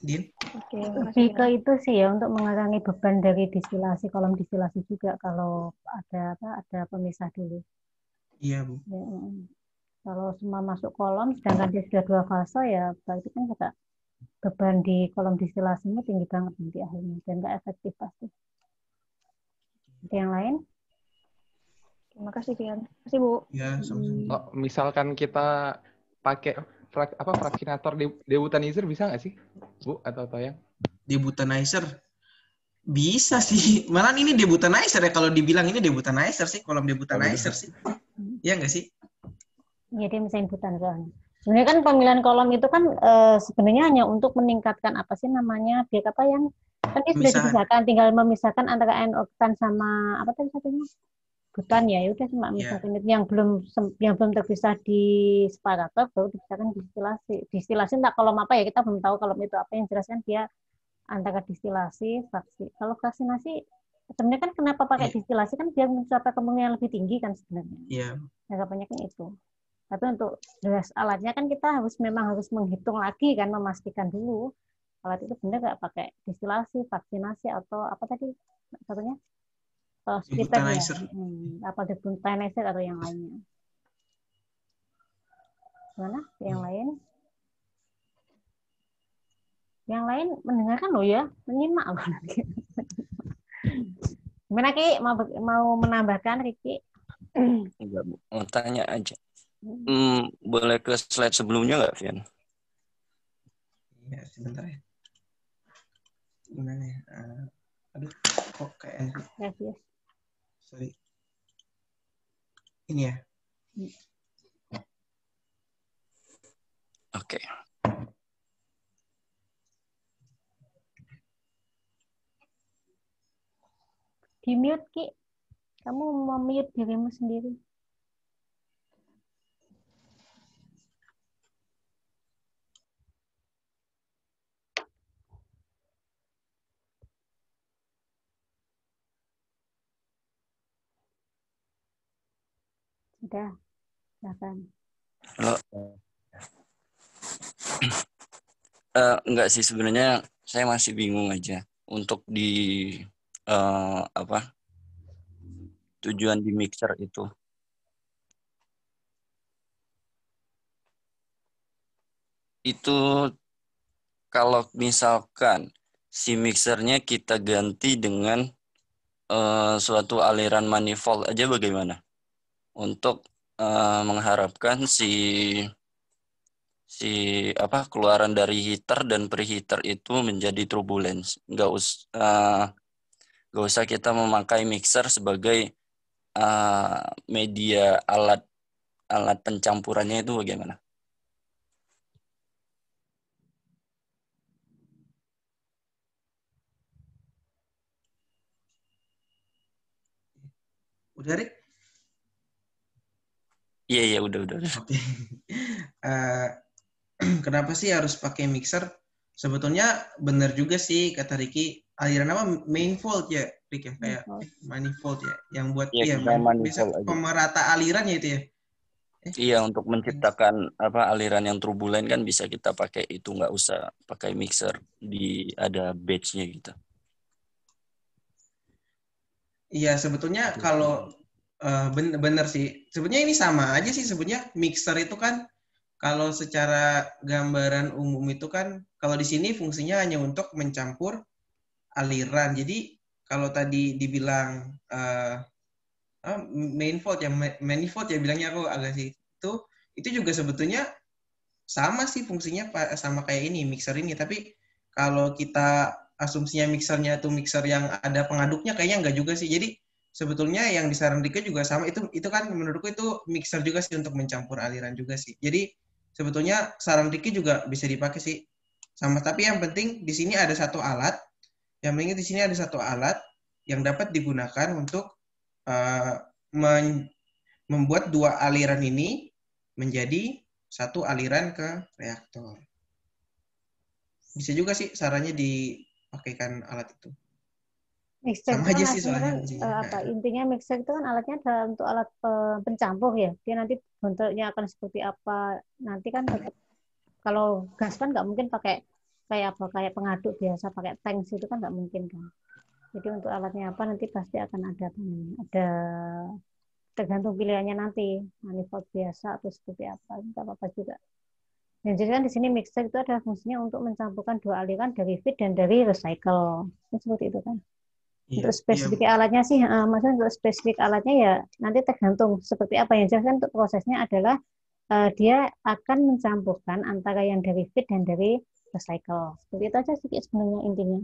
Din? Oke, lebih ke itu sih ya untuk mengurangi beban dari distilasi kolom distilasi juga kalau ada apa ada pemisah dulu. Iya, Bu. Ya. Kalau semua masuk kolom, sedangkan dia sudah dua fase ya, berarti kan kita beban di kolom distilasinya tinggi banget nanti akhirnya dan nggak efektif pasti. Ada yang lain? Terima kasih Fian. Terima kasih Bu. Ya, sama-sama. Oh, misalkan kita pakai frak, apa fraksinator debutanizer bisa nggak sih, Bu atau Toyang? Debutanizer bisa sih. Malah ini debutanizer ya kalau dibilang ini debutanizer sih, kolom debutanizer oh, sih. Iya nggak sih? Iya dia misalnya inputan soalnya. Sebenarnya kan pemilihan kolom itu kan e, sebenarnya hanya untuk meningkatkan apa sih namanya biar apa yang kan ini sudah dipisahkan, tinggal memisahkan antara n oktan sama apa tadi satunya butan ya, yaudah udah cuma iya. misalkan yeah. yang belum yang belum terpisah di separator baru dipisahkan distilasi. Distilasi entah kolom apa ya kita belum tahu kolom itu apa yang jelas kan dia antara distilasi, fraksi. Kalau vaksinasi sebenarnya kan kenapa pakai iya. distilasi kan biar mencapai kemungkinan yang lebih tinggi kan sebenarnya. Iya. Yeah. Ya, Anggapannya itu. Tapi untuk jelas alatnya kan kita harus memang harus menghitung lagi kan memastikan dulu alat itu benar nggak pakai distilasi, vaksinasi atau apa tadi satunya? Uh, ya. Hmm, apa atau yang lainnya. mana Yang hmm. lain? Yang lain mendengarkan lo ya, menyimak Gimana Ki mau mau menambahkan Riki? Enggak, Bu. Mau tanya aja. Hmm, hmm boleh ke slide sebelumnya nggak, Vian? Ya, sebentar ya. Gimana ya? Uh, aduh, kok kayak... Ya, ya. Sorry. Ini ya. Hmm. Oke. Okay. Di mute Ki. Kamu mau mute dirimu sendiri. Sudah. Silakan. Halo. Uh, enggak sih sebenarnya saya masih bingung aja untuk di uh, apa tujuan di mixer itu itu kalau misalkan si mixernya kita ganti dengan uh, suatu aliran manifold aja bagaimana untuk uh, mengharapkan si si apa keluaran dari heater dan preheater itu menjadi turbulence nggak us uh, Gak usah kita memakai mixer sebagai uh, media alat alat pencampurannya itu bagaimana? Udah, Rik? Iya, iya, udah, udah. udah. Oke. Okay. uh, eh, kenapa sih harus pakai mixer? Sebetulnya benar juga sih kata Riki, aliran apa fold ya Rick ya kayak manifold, fold ya yang buat ya, ya bisa aja. pemerata aliran ya itu ya eh. iya untuk menciptakan apa aliran yang turbulen kan bisa kita pakai itu nggak usah pakai mixer di ada batchnya gitu iya sebetulnya gitu. kalau uh, eh, bener, bener sih sebetulnya ini sama aja sih sebetulnya mixer itu kan kalau secara gambaran umum itu kan kalau di sini fungsinya hanya untuk mencampur aliran. Jadi kalau tadi dibilang uh, fault ya manifold ya bilangnya aku agak sih itu itu juga sebetulnya sama sih fungsinya sama kayak ini mixer ini tapi kalau kita asumsinya mixernya itu mixer yang ada pengaduknya kayaknya enggak juga sih jadi sebetulnya yang disaran Rika juga sama itu itu kan menurutku itu mixer juga sih untuk mencampur aliran juga sih jadi sebetulnya saran Riki juga bisa dipakai sih sama tapi yang penting di sini ada satu alat yang penting di sini ada satu alat yang dapat digunakan untuk uh, men membuat dua aliran ini menjadi satu aliran ke reaktor. Bisa juga sih sarannya dipakaikan alat itu. Mixer Sama aja kan sih soalnya. Kan, apa, nah. intinya mixer itu kan alatnya dalam untuk alat eh, pencampur ya. Dia nanti bentuknya akan seperti apa. Nanti kan kalau gas kan nggak mungkin pakai kayak apa kayak pengaduk biasa pakai tank itu kan nggak mungkin kan jadi untuk alatnya apa nanti pasti akan ada ada tergantung pilihannya nanti manifold biasa atau seperti apa nggak apa-apa juga yang jadi kan di sini mixer itu ada fungsinya untuk mencampurkan dua aliran dari feed dan dari recycle kan seperti itu kan iya, untuk iya. spesifik iya. alatnya sih, uh, maksudnya untuk spesifik alatnya ya nanti tergantung seperti apa yang jelas kan untuk prosesnya adalah uh, dia akan mencampurkan antara yang dari fit dan dari recycle. Seperti itu aja sedikit sebenarnya intinya.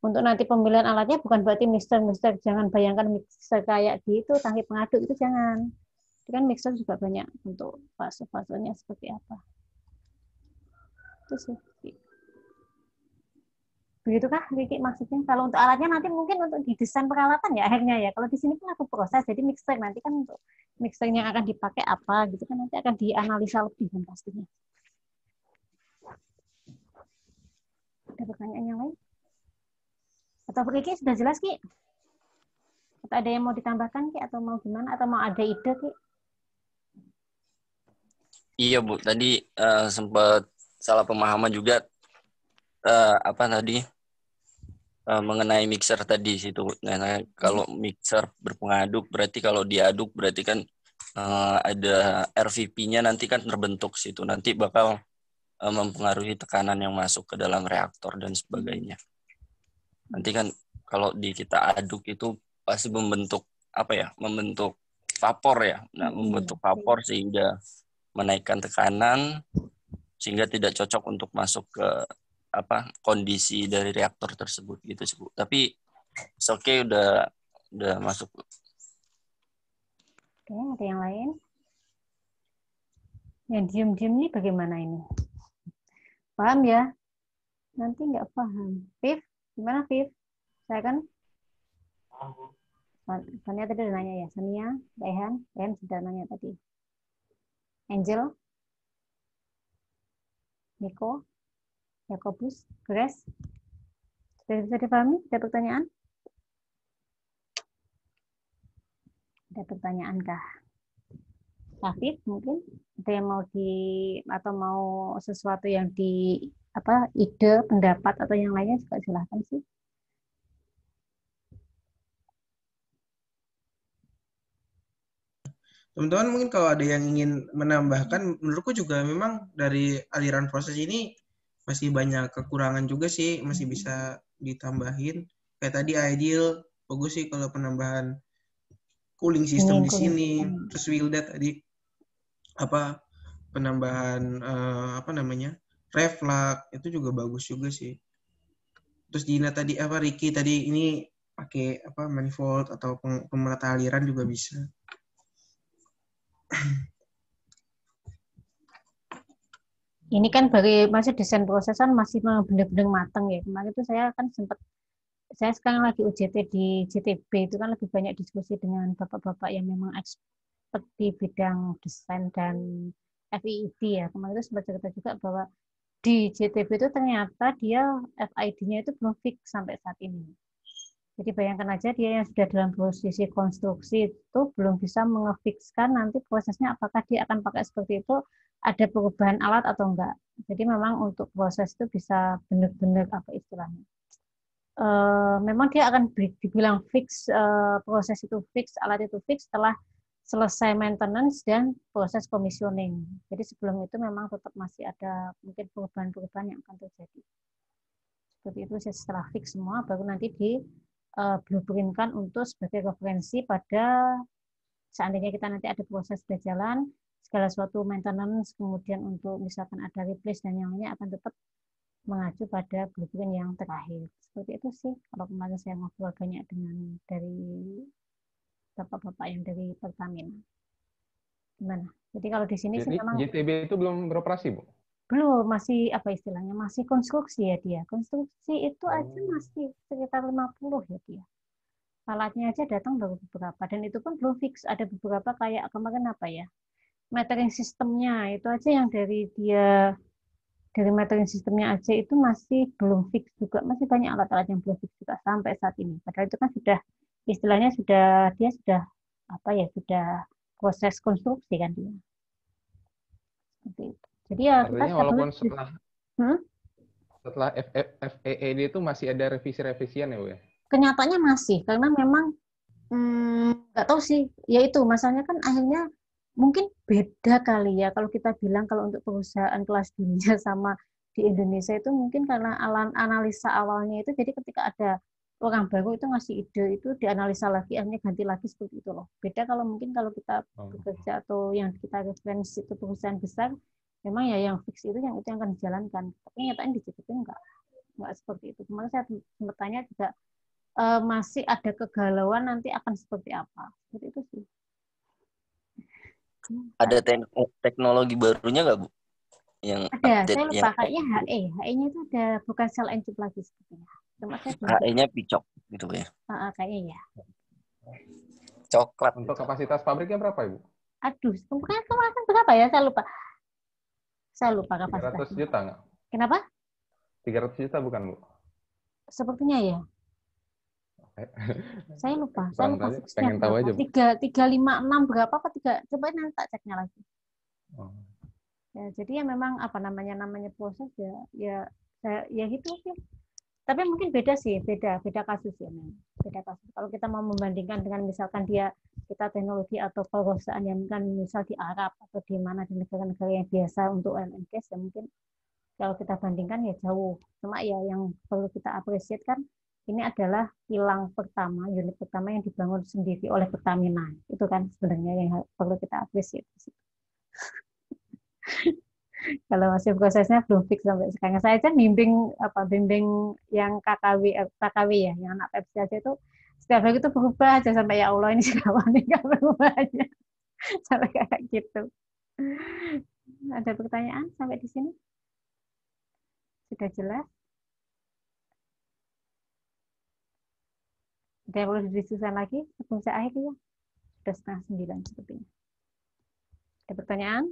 Untuk nanti pemilihan alatnya bukan berarti mixer-mixer jangan bayangkan mixer kayak di itu tangki pengaduk itu jangan. Itu kan mixer juga banyak untuk fase-fasenya seperti apa. Itu sih. Begitu kah Riki maksudnya? Kalau untuk alatnya nanti mungkin untuk didesain peralatan ya akhirnya ya. Kalau di sini kan aku proses jadi mixer nanti kan untuk mixer yang akan dipakai apa gitu kan nanti akan dianalisa lebih kan pastinya. ada pertanyaan yang lain? Atau Kiki sudah jelas, Ki? Atau ada yang mau ditambahkan, Ki? Atau mau gimana? Atau mau ada ide, Ki? Iya, Bu. Tadi uh, sempat salah pemahaman juga uh, apa tadi uh, mengenai mixer tadi situ. Nah, nah, kalau hmm. mixer berpengaduk berarti kalau diaduk berarti kan uh, ada RVP-nya nanti kan terbentuk situ. Nanti bakal Eh, mempengaruhi tekanan yang masuk ke dalam reaktor dan sebagainya. Nanti kan kalau di kita aduk itu pasti membentuk apa ya? Membentuk vapor ya. Nah, hmm, membentuk iya, iya. vapor sehingga menaikkan tekanan sehingga tidak cocok untuk masuk ke apa kondisi dari reaktor tersebut gitu sih Bu. Tapi oke okay, udah udah masuk. Oke, ada yang lain? Yang diem-diem ini bagaimana ini? Paham ya? Nanti nggak paham. Fif, gimana Fif? Saya kan? Sania tadi udah nanya ya. Sania, Rehan, Rehan sudah nanya tadi. Angel, Niko, Yakobus, Grace. Sudah bisa dipahami? Ada pertanyaan? Ada pertanyaan kah? Hafif mungkin ada yang mau di atau mau sesuatu yang di apa ide pendapat atau yang lainnya juga silahkan sih teman-teman mungkin kalau ada yang ingin menambahkan menurutku juga memang dari aliran proses ini masih banyak kekurangan juga sih masih mm-hmm. bisa ditambahin kayak tadi ideal bagus sih kalau penambahan cooling iya, system ini, di sini terus Wilda tadi apa penambahan uh, apa namanya reflak itu juga bagus juga sih terus Dina tadi apa Ricky tadi ini pakai apa manifold atau pemerata aliran juga bisa ini kan bagi masih desain prosesan masih benar-benar matang ya. Kemarin itu saya kan sempat saya sekarang lagi UJT di JTB itu kan lebih banyak diskusi dengan bapak-bapak yang memang seperti bidang desain dan FIID ya. Kemarin itu sempat cerita juga bahwa di JTB itu ternyata dia FID-nya itu belum fix sampai saat ini. Jadi bayangkan aja dia yang sudah dalam posisi konstruksi itu belum bisa mengefikskan nanti prosesnya apakah dia akan pakai seperti itu, ada perubahan alat atau enggak. Jadi memang untuk proses itu bisa benar-benar apa istilahnya. Uh, memang dia akan dibilang fix, uh, proses itu fix, alat itu fix setelah selesai maintenance dan proses commissioning. Jadi sebelum itu memang tetap masih ada mungkin perubahan-perubahan yang akan terjadi. Seperti itu setelah fix semua, baru nanti di uh, blueprintkan untuk sebagai referensi pada seandainya kita nanti ada proses berjalan, segala suatu maintenance, kemudian untuk misalkan ada replace dan yang lainnya akan tetap mengacu pada blueprint yang terakhir. Seperti itu sih, kalau kemarin saya ngobrol banyak dengan dari bapak-bapak yang dari Pertamina. Gimana? Jadi kalau di sini Jadi, sih memang JTB itu belum beroperasi, Bu? Belum, masih apa istilahnya? Masih konstruksi ya dia. Konstruksi itu oh. aja masih sekitar 50 ya dia. Alatnya aja datang baru beberapa dan itu pun belum fix. Ada beberapa kayak kemarin apa ya? Metering sistemnya itu aja yang dari dia dari metering sistemnya aja itu masih belum fix juga, masih banyak alat-alat yang belum fix juga sampai saat ini. Padahal itu kan sudah istilahnya sudah dia sudah apa ya sudah proses konstruksi kan dia seperti jadi ya Artinya kita walaupun setelah hmm? setelah FEED itu masih ada revisi-revisian ya bu ya kenyataannya masih karena memang hmm, nggak hmm, tahu sih ya itu masalahnya kan akhirnya mungkin beda kali ya kalau kita bilang kalau untuk perusahaan kelas dunia sama di Indonesia itu mungkin karena analisa awalnya itu jadi ketika ada orang baru itu ngasih ide itu dianalisa lagi akhirnya ganti lagi seperti itu loh beda kalau mungkin kalau kita oh. bekerja atau yang kita referensi itu perusahaan besar memang ya yang fix itu yang itu yang akan dijalankan tapi nyatanya di itu enggak enggak seperti itu kemarin saya sempat tanya juga e, masih ada kegalauan nanti akan seperti apa seperti itu sih ada te teknologi barunya nggak bu yang ada saya lupa kayaknya HE HE-nya e, itu ada bukan sel and lagi sepertinya Cuma saya HE-nya picok gitu ya. Uh, kayaknya ya. Coklat. Untuk kapasitas pabriknya berapa, Ibu? Aduh, kemarin kemarin berapa ya? Saya lupa. Saya lupa kapasitas. 300 juta enggak? Kenapa? 300 juta bukan, Bu? Sepertinya ya. saya lupa. Saya lupa. Pengen tahu aja. Tiga tiga lima enam berapa apa tiga? Coba nanti tak ceknya lagi. Oh. Ya, jadi ya memang apa namanya namanya proses ya ya saya ya gitu sih tapi mungkin beda sih beda beda kasus ya memang beda kasus kalau kita mau membandingkan dengan misalkan dia kita teknologi atau perusahaan yang kan misal di Arab atau di mana di negara-negara yang biasa untuk oil case ya mungkin kalau kita bandingkan ya jauh cuma ya yang perlu kita apresiat kan ini adalah kilang pertama unit pertama yang dibangun sendiri oleh Pertamina itu kan sebenarnya yang perlu kita apresiasi. kalau masih prosesnya belum fix sampai sekarang. Saya aja bimbing apa bimbing yang KKW eh, KKW ya, yang anak Pepsi aja itu setiap hari itu berubah aja sampai ya Allah ini siapa nih gak berubah aja sampai kayak gitu. Ada pertanyaan sampai di sini? Sudah jelas? Ada yang perlu didiskusikan lagi? Puncak akhir ya? Sudah setengah sembilan sepertinya. Ada pertanyaan?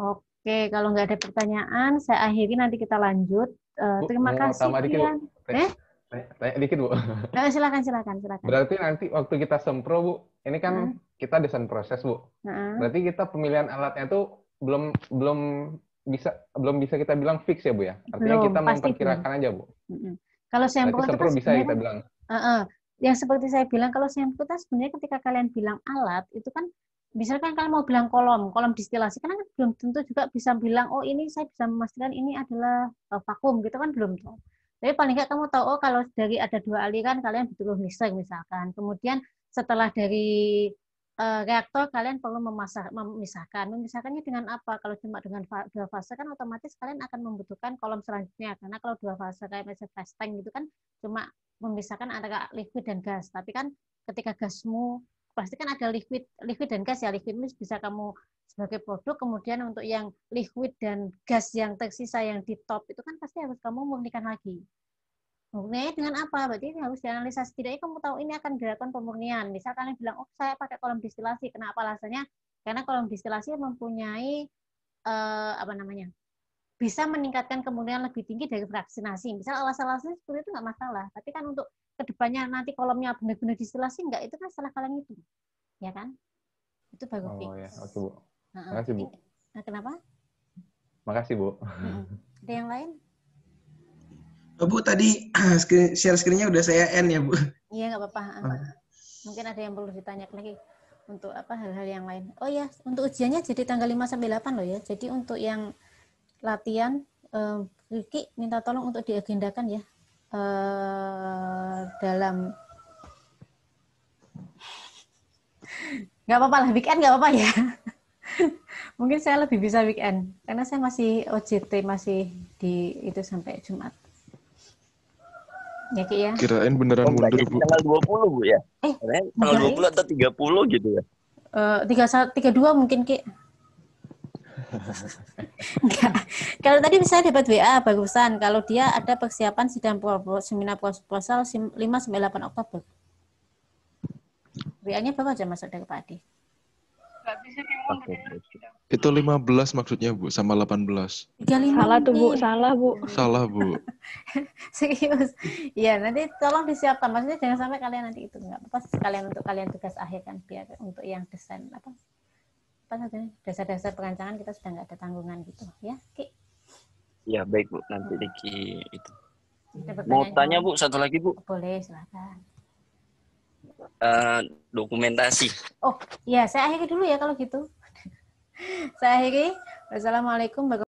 Oke, kalau nggak ada pertanyaan, saya akhiri nanti kita lanjut. Eh, Bu, terima kasih. Tanya dikit, ya. eh? dikit, Bu. Nah, silakan, silakan, silakan. Berarti nanti waktu kita sempro, Bu, ini kan uh. kita desain proses, Bu. Uh. Berarti kita pemilihan alatnya tuh belum belum bisa belum bisa kita bilang fix ya, Bu ya. Artinya belum, kita memperkirakan kira aja, Bu. Uh hmm. -huh. Kalau sempro, sempro bisa ya kita bilang. Uh -uh. Yang seperti saya bilang, kalau sempro itu sebenarnya ketika kalian bilang alat, itu kan misalkan kalian mau bilang kolom, kolom distilasi, kan, kan belum tentu juga bisa bilang, oh ini saya bisa memastikan ini adalah e, vakum, gitu kan belum tahu. Tapi paling nggak kamu tahu, oh kalau dari ada dua aliran, kalian butuh mixer misalkan. Kemudian setelah dari e, reaktor, kalian perlu memasah, memisahkan. Memisahkannya dengan apa? Kalau cuma dengan dua fase, kan otomatis kalian akan membutuhkan kolom selanjutnya. Karena kalau dua fase kayak mesin testing gitu kan, cuma memisahkan antara liquid dan gas. Tapi kan ketika gasmu pasti kan ada liquid liquid dan gas ya liquid ini bisa kamu sebagai produk kemudian untuk yang liquid dan gas yang tersisa yang di top itu kan pasti harus kamu murnikan lagi murninya dengan apa berarti ini harus dianalisa setidaknya kamu tahu ini akan dilakukan pemurnian misal kalian bilang oh saya pakai kolom distilasi kenapa alasannya karena kolom distilasi mempunyai eh, apa namanya bisa meningkatkan kemurnian lebih tinggi dari fraksinasi misal alasan-alasan seperti itu nggak masalah tapi kan untuk kedepannya nanti kolomnya benar-benar distilasi enggak itu kan salah kalian itu ya kan itu bagus oh ya oke bu makasih bu nah, kenapa makasih bu ada yang lain oh, bu tadi screen, share screennya udah saya end ya bu iya ah. nggak apa-apa mungkin ada yang perlu ditanya lagi untuk apa hal-hal yang lain oh ya untuk ujiannya jadi tanggal 5 sampai 8 loh ya jadi untuk yang latihan eh, Riki minta tolong untuk diagendakan ya uh, dalam nggak apa-apa lah weekend nggak apa-apa ya mungkin saya lebih bisa weekend karena saya masih OJT masih di itu sampai Jumat ya ya kirain beneran oh, mundur bu tanggal 20 bu ya eh, tanggal 20 iya. atau 30 gitu ya eh, tiga tiga dua mungkin Ki kalau tadi misalnya dapat WA bagusan. Kalau dia ada persiapan sidang seminar proposal 5 8 Oktober. WA-nya berapa aja masuk dari Pak Adi? Okay. Ya, itu 15 maksudnya, Bu, sama 18. 35 salah tuh, Bu. Salah, Bu. Salah, Bu. Serius. Iya, nanti tolong disiapkan. Maksudnya jangan sampai kalian nanti itu. Enggak apa-apa sekalian untuk kalian tugas akhir kan biar untuk yang desain apa apa saja dasar-dasar perancangan kita sudah nggak ada tanggungan gitu ya Ki ya baik bu nanti Ki itu mau tanya bu satu lagi bu boleh silakan uh, dokumentasi oh ya saya akhiri dulu ya kalau gitu saya akhiri wassalamualaikum